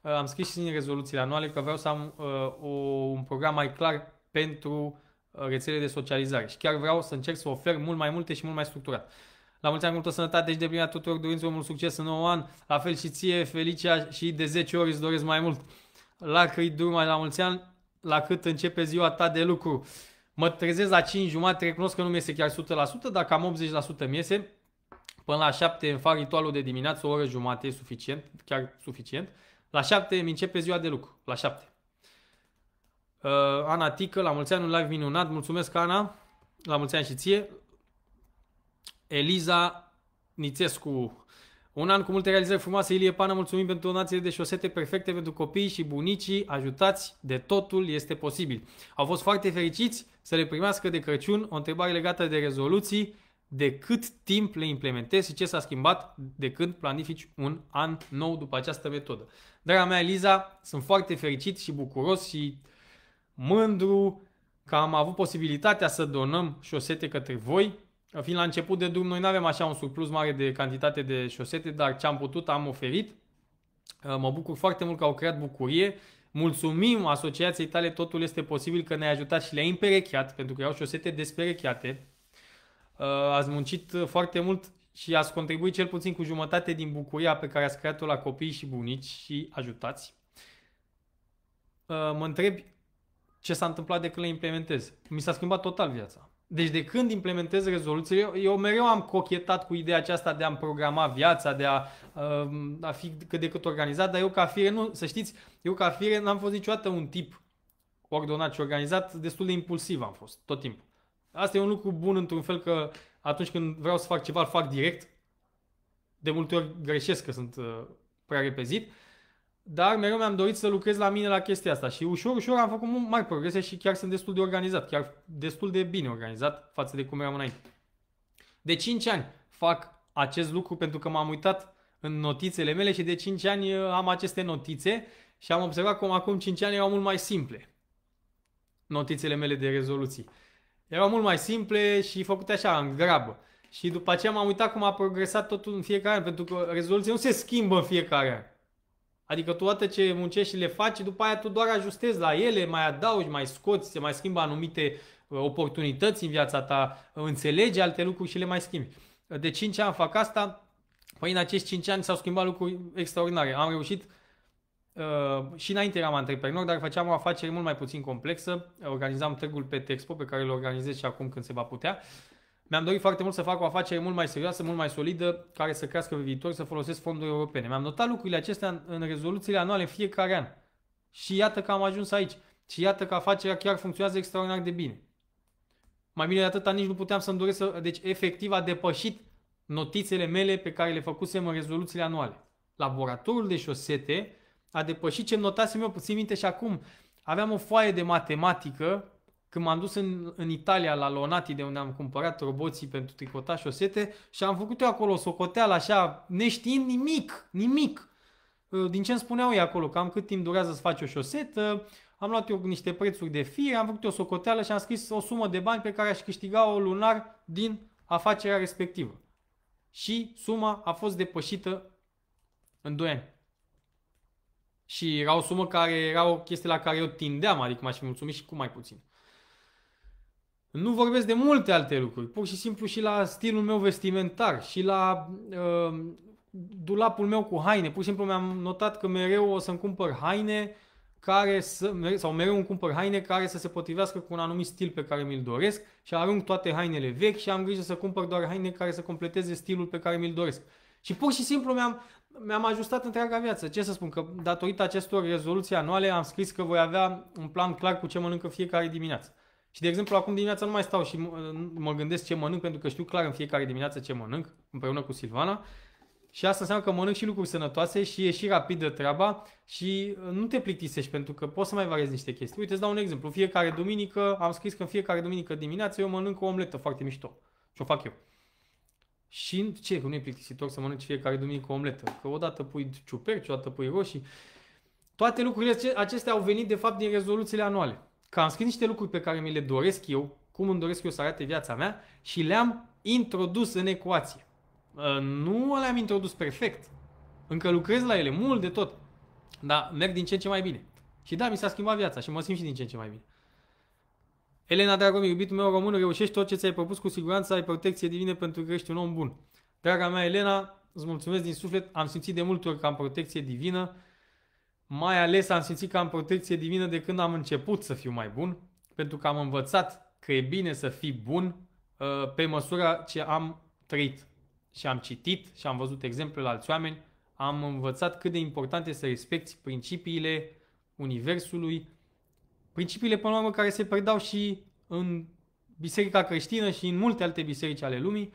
[SPEAKER 1] Uh, am scris și în rezoluțiile anuale că vreau să am uh, o, un program mai clar pentru Uh, rețele de socializare și chiar vreau să încerc să ofer mult mai multe și mult mai structurat. La mulți ani, multă sănătate și deplinirea tuturor dorințelor, mult succes în nou an, la fel și ție, Felicia, și de 10 ori îți doresc mai mult. La dur mai la mulți ani, la cât începe ziua ta de lucru. Mă trezesc la 5 jumate, recunosc că nu mi iese chiar 100%, dar cam 80% mi iese. Până la 7 îmi fac ritualul de dimineață, o oră jumate e suficient, chiar suficient. La 7 îmi începe ziua de lucru, la 7. Uh, Ana Tică, la mulți ani, un live minunat. Mulțumesc, Ana. La mulți ani și ție. Eliza Nițescu. Un an cu multe realizări frumoase, Ilie Pană, mulțumim pentru donațiile de șosete perfecte pentru copii și bunicii, ajutați de totul este posibil. Au fost foarte fericiți să le primească de Crăciun o întrebare legată de rezoluții, de cât timp le implementezi și ce s-a schimbat de când planifici un an nou după această metodă. Draga mea Eliza, sunt foarte fericit și bucuros și uh, mândru că am avut posibilitatea să donăm șosete către voi. Fiind la început de drum, noi nu avem așa un surplus mare de cantitate de șosete, dar ce am putut am oferit. Uh, mă bucur foarte mult că au creat bucurie. Mulțumim asociației tale, totul este posibil că ne-ai ajutat și le-ai împerecheat, pentru că erau șosete desperecheate. Uh, ați muncit foarte mult și ați contribuit cel puțin cu jumătate din bucuria pe care ați creat-o la copii și bunici și ajutați. Uh, mă întreb ce s-a întâmplat de când le implementez. Mi s-a schimbat total viața. Deci de când implementez rezoluții, eu, eu mereu am cochetat cu ideea aceasta de a-mi programa viața, de a, um, a fi cât de cât organizat, dar eu ca fire, nu, să știți, eu ca fire n-am fost niciodată un tip ordonat și organizat, destul de impulsiv am fost, tot timpul. Asta e un lucru bun într-un fel că atunci când vreau să fac ceva, îl fac direct. De multe ori greșesc că sunt uh, prea repezit, dar mereu mi-am dorit să lucrez la mine la chestia asta și ușor, ușor am făcut mari progrese și chiar sunt destul de organizat, chiar destul de bine organizat față de cum eram înainte. De 5 ani fac acest lucru pentru că m-am uitat în notițele mele și de 5 ani uh, am aceste notițe și am observat cum acum 5 ani erau mult mai simple notițele mele de rezoluții. Erau mult mai simple și făcute așa, în grabă. Și după aceea m-am uitat cum a progresat totul în fiecare an, pentru că rezoluția nu se schimbă în fiecare an. Adică tu toate ce muncești și le faci, după aia tu doar ajustezi la ele, mai adaugi, mai scoți, se mai schimbă anumite uh, oportunități în viața ta, înțelegi alte lucruri și le mai schimbi. De 5 ani fac asta, păi în acești 5 ani s-au schimbat lucruri extraordinare. Am reușit uh, și înainte eram antreprenor, dar făceam o afacere mult mai puțin complexă. Organizam târgul pe Texpo, pe care îl organizez și acum când se va putea. Mi-am dorit foarte mult să fac o afacere mult mai serioasă, mult mai solidă, care să crească pe viitor, să folosesc fonduri europene. Mi-am notat lucrurile acestea în rezoluțiile anuale în fiecare an. Și iată că am ajuns aici. Și iată că afacerea chiar funcționează extraordinar de bine. Mai bine de atâta nici nu puteam să-mi doresc să... Deci efectiv a depășit notițele mele pe care le făcusem în rezoluțiile anuale. Laboratorul de șosete a depășit ce notasem eu puțin minte și acum. Aveam o foaie de matematică când m-am dus în, în Italia la Lonati de unde am cumpărat roboții pentru tricota șosete și am făcut eu acolo socoteală așa neștiind nimic, nimic. Uh, din ce îmi spuneau ei acolo, cam cât timp durează să faci o șosetă, am luat eu niște prețuri de fir, am făcut o socoteală și am scris o sumă de bani pe care aș câștiga o lunar din afacerea respectivă. Și suma a fost depășită în 2 ani. Și era o sumă care era o chestie la care eu tindeam, adică m-aș fi mulțumit și cu mai puțin. Nu vorbesc de multe alte lucruri, pur și simplu și la stilul meu vestimentar, și la uh, dulapul meu cu haine. Pur și simplu mi-am notat că mereu o să-mi cumpăr haine care să, sau mereu îmi cumpăr haine care să se potrivească cu un anumit stil pe care mi-l doresc și arunc toate hainele vechi și am grijă să cumpăr doar haine care să completeze stilul pe care mi-l doresc. Și pur și simplu mi-am, mi-am ajustat întreaga viață. Ce să spun, că datorită acestor rezoluții anuale am scris că voi avea un plan clar cu ce mănâncă fiecare dimineață. Și de exemplu, acum dimineața nu mai stau și mă gândesc ce mănânc, pentru că știu clar în fiecare dimineață ce mănânc, împreună cu Silvana. Și asta înseamnă că mănânc și lucruri sănătoase și e și rapidă treaba și uh, nu te plictisești pentru că poți să mai variezi niște chestii. Uite, îți dau un exemplu. Fiecare duminică, am scris că în fiecare duminică dimineață eu mănânc o omletă foarte mișto. Și o fac eu. Și ce, că nu e plictisitor să mănânci fiecare duminică o omletă? Că odată pui ciuperci, odată pui roșii. Toate lucrurile acestea au venit de fapt din rezoluțiile anuale că am scris niște lucruri pe care mi le doresc eu, cum îmi doresc eu să arate viața mea și le-am introdus în ecuație. Uh, nu le-am introdus perfect, încă lucrez la ele mult de tot, dar merg din ce în ce mai bine. Și da, mi s-a schimbat viața și mă simt și din ce în ce mai bine. Elena Dragomir, iubitul meu român, reușești tot ce ți-ai propus, cu siguranță ai protecție divină pentru că ești un om bun. Draga mea Elena, îți mulțumesc din suflet, am simțit de multe ori că am protecție divină mai ales am simțit că am protecție divină de când am început să fiu mai bun, pentru că am învățat că e bine să fii bun uh, pe măsura ce am trăit și am citit și am văzut la alți oameni, am învățat cât de important este să respecti principiile Universului, principiile până la urmă care se predau și în biserica creștină și în multe alte biserici ale lumii,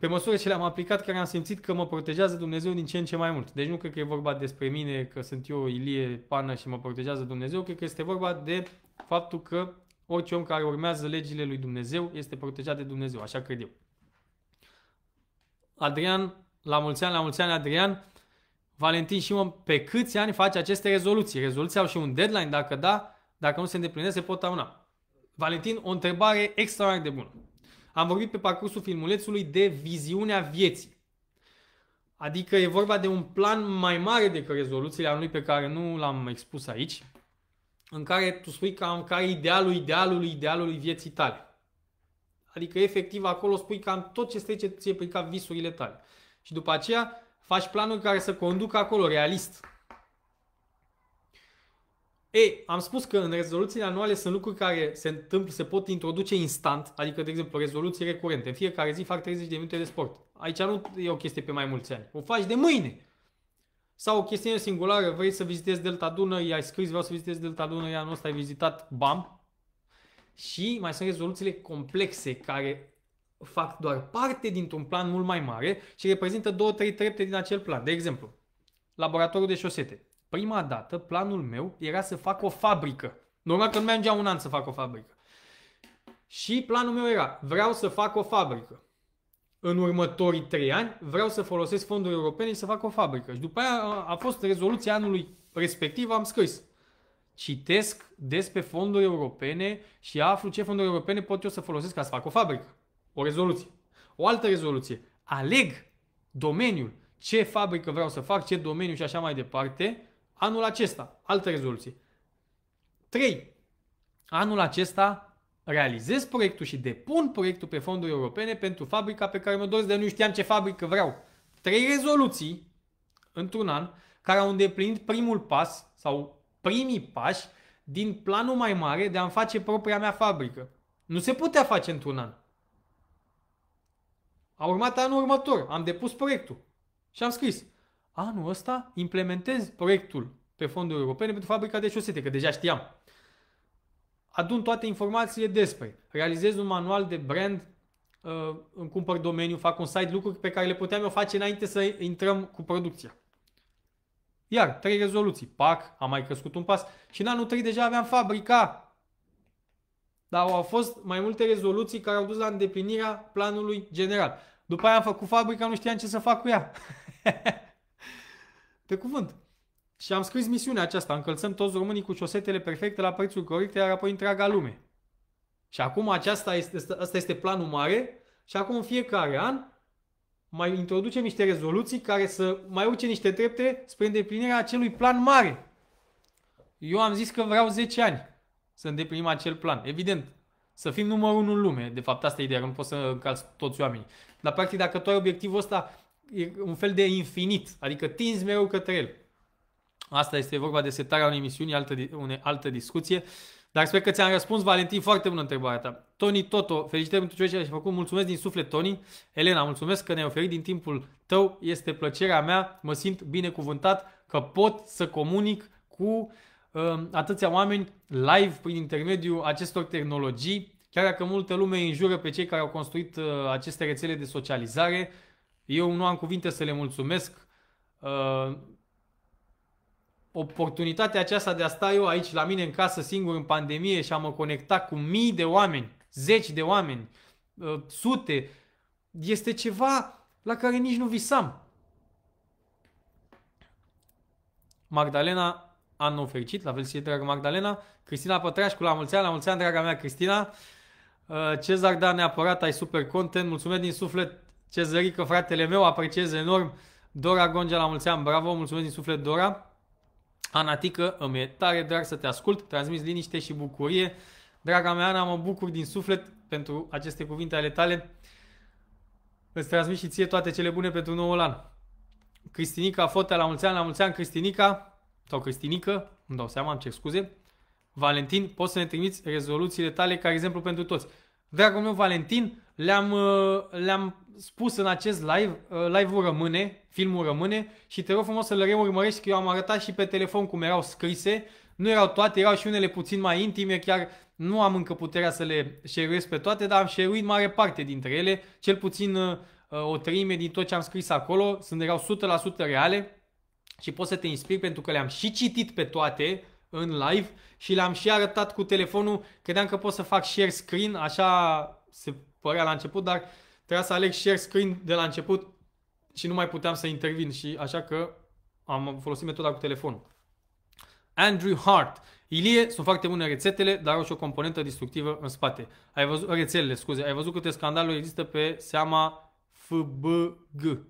[SPEAKER 1] pe măsură ce le-am aplicat, chiar am simțit că mă protejează Dumnezeu din ce în ce mai mult. Deci nu cred că e vorba despre mine, că sunt eu Ilie Pană și mă protejează Dumnezeu, cred că este vorba de faptul că orice om care urmează legile lui Dumnezeu este protejat de Dumnezeu, așa cred eu. Adrian, la mulți ani, la mulți ani Adrian, Valentin și mă, pe câți ani face aceste rezoluții? Rezoluții au și un deadline, dacă da, dacă nu se îndeplinesc, se pot amâna. Valentin, o întrebare extraordinar de bună. Am vorbit pe parcursul filmulețului de viziunea vieții. Adică e vorba de un plan mai mare decât rezoluțiile anului pe care nu l-am expus aici, în care tu spui că am care idealul idealului idealului vieții tale. Adică efectiv acolo spui cam tot ce trece ție prin cap visurile tale. Și după aceea faci planuri care să conducă acolo realist. Ei, am spus că în rezoluțiile anuale sunt lucruri care se întâmplă, se pot introduce instant, adică, de exemplu, rezoluții recurente. În fiecare zi fac 30 de minute de sport. Aici nu e o chestie pe mai mulți ani. O faci de mâine. Sau o chestiune singulară, vrei să vizitezi Delta Dunării, ai scris, vreau să vizitezi Delta Dunării, anul ăsta ai vizitat, bam. Și mai sunt rezoluțiile complexe care fac doar parte dintr-un plan mult mai mare și reprezintă două, trei trepte din acel plan. De exemplu, laboratorul de șosete Prima dată, planul meu era să fac o fabrică. Normal că nu mergea un an să fac o fabrică. Și planul meu era, vreau să fac o fabrică. În următorii trei ani vreau să folosesc fonduri europene și să fac o fabrică. Și după aia a fost rezoluția anului respectiv, am scris. Citesc despre fonduri europene și aflu ce fonduri europene pot eu să folosesc ca să fac o fabrică. O rezoluție. O altă rezoluție. Aleg domeniul, ce fabrică vreau să fac, ce domeniu și așa mai departe anul acesta, altă rezoluție. 3. Anul acesta realizez proiectul și depun proiectul pe fonduri europene pentru fabrica pe care mă doresc, dar nu știam ce fabrică vreau. Trei rezoluții într-un an care au îndeplinit primul pas sau primii pași din planul mai mare de a-mi face propria mea fabrică. Nu se putea face într-un an. A urmat anul următor, am depus proiectul și am scris anul ăsta implementez proiectul pe fonduri europene pentru fabrica de șosete, că deja știam. Adun toate informațiile despre, realizez un manual de brand, uh, îmi cumpăr domeniu, fac un site, lucruri pe care le puteam eu face înainte să intrăm cu producția. Iar, trei rezoluții. PAC, am mai crescut un pas și în anul 3 deja aveam fabrica. Dar au fost mai multe rezoluții care au dus la îndeplinirea planului general. După aia am făcut fabrica, nu știam ce să fac cu ea. [LAUGHS] Pe cuvânt. Și am scris misiunea aceasta, încălțăm toți românii cu șosetele perfecte la prețul corect, iar apoi întreaga lume. Și acum aceasta este, asta este planul mare și acum în fiecare an mai introducem niște rezoluții care să mai urce niște trepte spre îndeplinirea acelui plan mare. Eu am zis că vreau 10 ani să îndeplinim acel plan. Evident, să fim numărul unu în lume. De fapt, asta e ideea, nu poți să încalți toți oamenii. Dar, practic, dacă tu ai obiectivul ăsta e un fel de infinit, adică tinzi mereu către el. Asta este vorba de setarea unei misiuni, altă, une, altă discuție. Dar sper că ți-am răspuns, Valentin, foarte bună întrebarea ta. Tony Toto, felicitări pentru ce ai făcut, mulțumesc din suflet, Tony. Elena, mulțumesc că ne-ai oferit din timpul tău, este plăcerea mea, mă simt binecuvântat că pot să comunic cu um, atâția oameni live prin intermediul acestor tehnologii, chiar dacă multă lume înjură pe cei care au construit uh, aceste rețele de socializare, eu nu am cuvinte să le mulțumesc. Uh, oportunitatea aceasta de a sta eu aici la mine în casă singur în pandemie și a mă conecta cu mii de oameni, zeci de oameni, uh, sute, este ceva la care nici nu visam. Magdalena an nou fericit, la fel și dragă Magdalena. Cristina Pătrașcu, la mulți ani, la mulți ani, draga mea Cristina. Uh, Cezar, da, neapărat ai super content, mulțumesc din suflet, ce zărică, fratele meu, apreciez enorm. Dora Gongea, la mulți ani, bravo, mulțumesc din suflet, Dora. Anatică, îmi e tare drag să te ascult, transmis liniște și bucurie. Draga mea, Ana, mă bucur din suflet pentru aceste cuvinte ale tale. Îți transmit și ție toate cele bune pentru noul an. Cristinica Fotea, la mulți ani, la mulți ani, Cristinica, sau Cristinică, îmi dau seama, îmi cer scuze. Valentin, poți să ne trimiți rezoluțiile tale ca exemplu pentru toți. Dragul meu, Valentin, le-am, uh, le-am spus în acest live, uh, live-ul rămâne, filmul rămâne și te rog frumos să le reurmărești că eu am arătat și pe telefon cum erau scrise, nu erau toate, erau și unele puțin mai intime, chiar nu am încă puterea să le share pe toate, dar am share mare parte dintre ele, cel puțin uh, o treime din tot ce am scris acolo, sunt erau 100% reale și poți să te inspiri pentru că le-am și citit pe toate în live și le-am și arătat cu telefonul, credeam că pot să fac share screen, așa se părea la început, dar trebuia să aleg share screen de la început și nu mai puteam să intervin și așa că am folosit metoda cu telefonul. Andrew Hart. Ilie, sunt foarte bune rețetele, dar au și o componentă distructivă în spate. Ai văzut, rețelele, scuze, ai văzut câte scandaluri există pe seama FBG.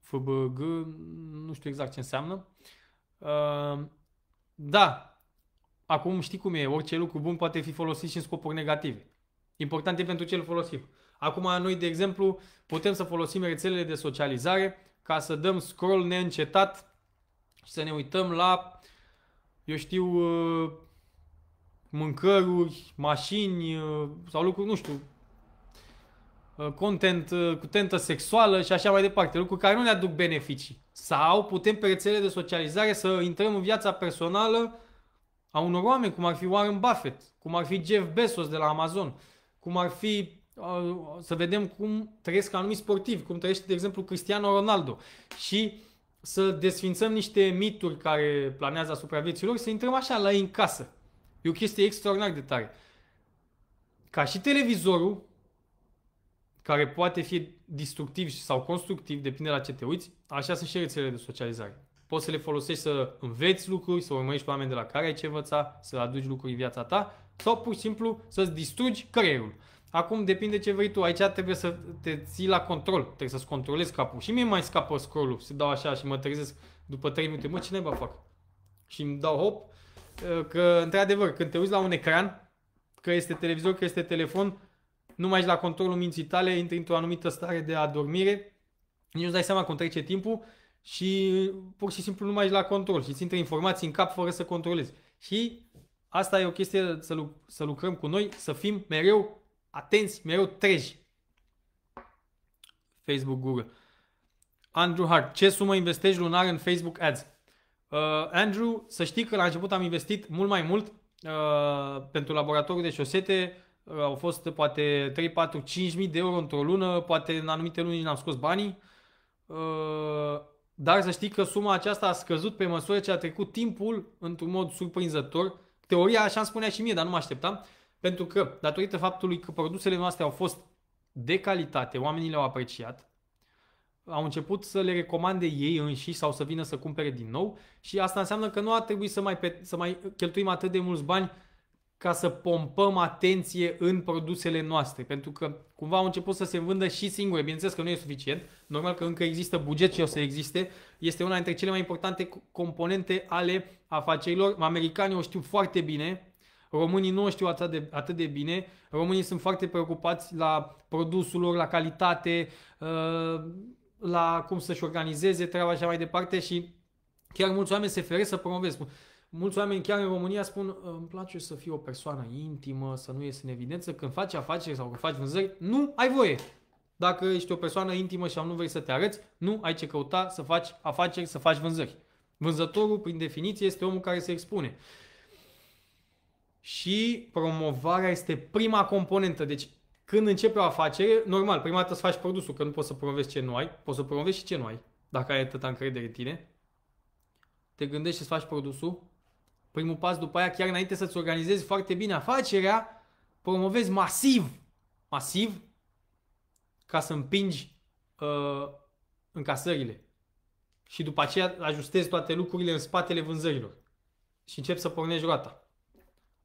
[SPEAKER 1] FBG, nu știu exact ce înseamnă. Uh, da, Acum știi cum e, orice lucru bun poate fi folosit și în scopuri negative. Important e pentru ce îl folosim. Acum noi, de exemplu, putem să folosim rețelele de socializare ca să dăm scroll neîncetat și să ne uităm la, eu știu, uh, mâncăruri, mașini uh, sau lucruri, nu știu, uh, content cu tentă sexuală și așa mai departe, lucruri care nu ne aduc beneficii. Sau putem pe rețelele de socializare să intrăm în viața personală a unor oameni, cum ar fi Warren Buffett, cum ar fi Jeff Bezos de la Amazon, cum ar fi să vedem cum trăiesc anumiți sportivi, cum trăiește, de exemplu, Cristiano Ronaldo și să desfințăm niște mituri care planează asupra lor, să intrăm așa la ei în casă. E o chestie extraordinar de tare. Ca și televizorul, care poate fi destructiv sau constructiv, depinde la ce te uiți, așa sunt și rețelele de socializare. Poți să le folosești să înveți lucruri, să urmărești oameni de la care ai ce învăța, să aduci lucruri în viața ta sau pur și simplu să-ți distrugi creierul. Acum depinde ce vrei tu, aici trebuie să te ții la control, trebuie să-ți controlezi capul. Și mie mai scapă scrollul, să se dau așa și mă trezesc după 3 minute, mă, ce naiba fac? Și îmi dau hop ă, că, într-adevăr, când te uiți la un ecran, că este televizor, că este telefon, nu mai ești la controlul minții tale, intri într-o anumită stare de adormire, nici nu-ți dai seama cum trece timpul și pur și simplu nu mai ești la control și îți intră informații în cap fără să controlezi. Și asta e o chestie să, lu- să lucrăm cu noi, să fim mereu atenți, mereu treji. Facebook Google. Andrew Hart, ce sumă investești lunar în Facebook Ads? Uh, Andrew, să știi că la început am investit mult mai mult uh, pentru laboratorul de șosete, uh, au fost poate 3, 4, 5 mii de euro într-o lună, poate în anumite luni n-am scos banii. Uh, dar să știi că suma aceasta a scăzut pe măsură ce a trecut timpul într-un mod surprinzător. Teoria așa îmi spunea și mie, dar nu mă așteptam. Pentru că, datorită faptului că produsele noastre au fost de calitate, oamenii le-au apreciat, au început să le recomande ei înși sau să vină să cumpere din nou și asta înseamnă că nu a trebuit să mai, să mai cheltuim atât de mulți bani ca să pompăm atenție în produsele noastre, pentru că cumva au început să se vândă și singure. Bineînțeles că nu e suficient, normal că încă există buget și o să existe. Este una dintre cele mai importante componente ale afacerilor. Americanii o știu foarte bine, românii nu o știu atât de, atât de bine. Românii sunt foarte preocupați la produsul lor, la calitate, uh, la cum să-și organizeze treaba și așa mai departe și chiar mulți oameni se feresc să promoveze. Mulți oameni chiar în România spun îmi place să fiu o persoană intimă, să nu ies în evidență. Când faci afaceri sau când faci vânzări, nu ai voie. Dacă ești o persoană intimă și nu vrei să te arăți, nu ai ce căuta să faci afaceri, să faci vânzări. Vânzătorul, prin definiție, este omul care se expune. Și promovarea este prima componentă. Deci, când începe o afacere, normal, prima dată să faci produsul, că nu poți să promovezi ce nu ai, poți să promovezi și ce nu ai, dacă ai atâta încredere în tine. Te gândești să faci produsul, primul pas după aia, chiar înainte să-ți organizezi foarte bine afacerea, promovezi masiv, masiv, ca să împingi uh, încasările. Și după aceea ajustezi toate lucrurile în spatele vânzărilor. Și încep să pornești roata.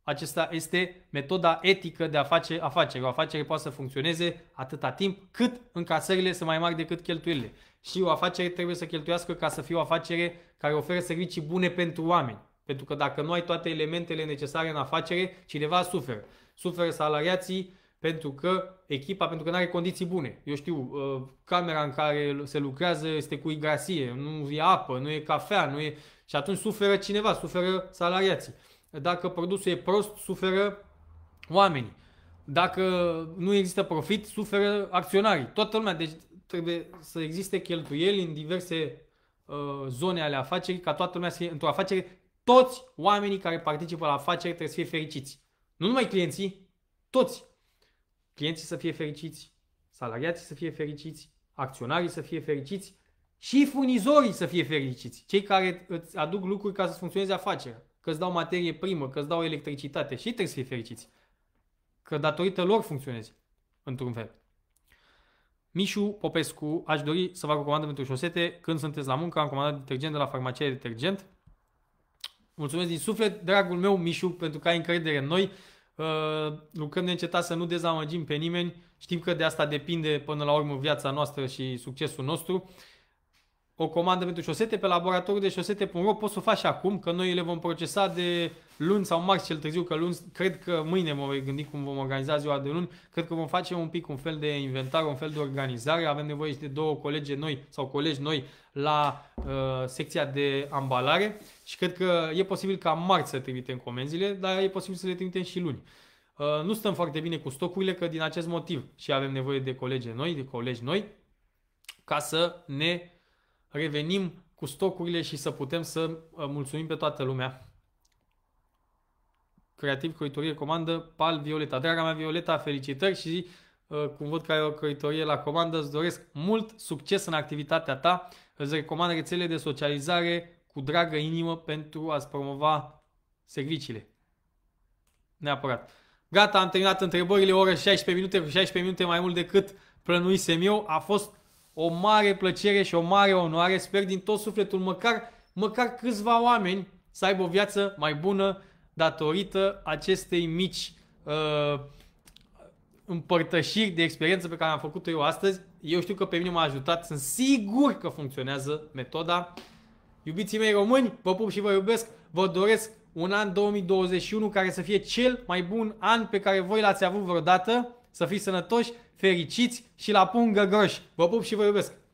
[SPEAKER 1] Acesta este metoda etică de a face afacere. O afacere poate să funcționeze atâta timp cât încasările sunt mai mari decât cheltuielile. Și o afacere trebuie să cheltuiască ca să fie o afacere care oferă servicii bune pentru oameni. Pentru că dacă nu ai toate elementele necesare în afacere, cineva suferă. Suferă salariații pentru că echipa, pentru că nu are condiții bune. Eu știu, uh, camera în care se lucrează este cu igrasie, nu e apă, nu e cafea, nu e... Și atunci suferă cineva, suferă salariații. Dacă produsul e prost, suferă oamenii. Dacă nu există profit, suferă acționarii. Toată lumea. Deci trebuie să existe cheltuieli în diverse uh, zone ale afacerii, ca toată lumea să fie într-o afacere toți oamenii care participă la afaceri trebuie să fie fericiți. Nu numai clienții, toți. Clienții să fie fericiți, salariații să fie fericiți, acționarii să fie fericiți și furnizorii să fie fericiți. Cei care îți aduc lucruri ca să funcționeze afacerea, că îți dau materie primă, că îți dau electricitate și trebuie să fie fericiți. Că datorită lor funcționezi, într-un fel. Mișu Popescu, aș dori să vă recomandă pentru șosete când sunteți la muncă, am comandat detergent de la farmacia de detergent Mulțumesc din suflet, dragul meu Mișu, pentru că ai încredere în noi. Uh, lucrăm neîncetat să nu dezamăgim pe nimeni. Știm că de asta depinde până la urmă viața noastră și succesul nostru o comandă pentru șosete pe laboratorul de șosete.ro, poți să o faci acum, că noi le vom procesa de luni sau marți cel târziu, că luni, cred că mâine vom gândi cum vom organiza ziua de luni, cred că vom face un pic un fel de inventar, un fel de organizare, avem nevoie și de două colege noi sau colegi noi la uh, secția de ambalare și cred că e posibil ca marți să trimitem comenzile, dar e posibil să le trimitem și luni. Uh, nu stăm foarte bine cu stocurile, că din acest motiv și avem nevoie de colegi noi, de colegi noi, ca să ne revenim cu stocurile și să putem să uh, mulțumim pe toată lumea. Creativ Croitorie comandă Pal Violeta. Draga mea Violeta, felicitări și uh, cum văd că ai o croitorie la comandă, îți doresc mult succes în activitatea ta. Îți recomand rețele de socializare cu dragă inimă pentru a-ți promova serviciile. Neapărat. Gata, am terminat întrebările, oră 16 minute, cu 16 minute mai mult decât plănuisem eu. A fost o mare plăcere și o mare onoare. Sper din tot sufletul măcar, măcar câțiva oameni să aibă o viață mai bună datorită acestei mici uh, împărtășiri de experiență pe care am făcut-o eu astăzi. Eu știu că pe mine m-a ajutat, sunt sigur că funcționează metoda. Iubiții mei români, vă pup și vă iubesc, vă doresc un an 2021 care să fie cel mai bun an pe care voi l-ați avut vreodată să fiți sănătoși, fericiți și la pungă groși. Vă pup și vă iubesc!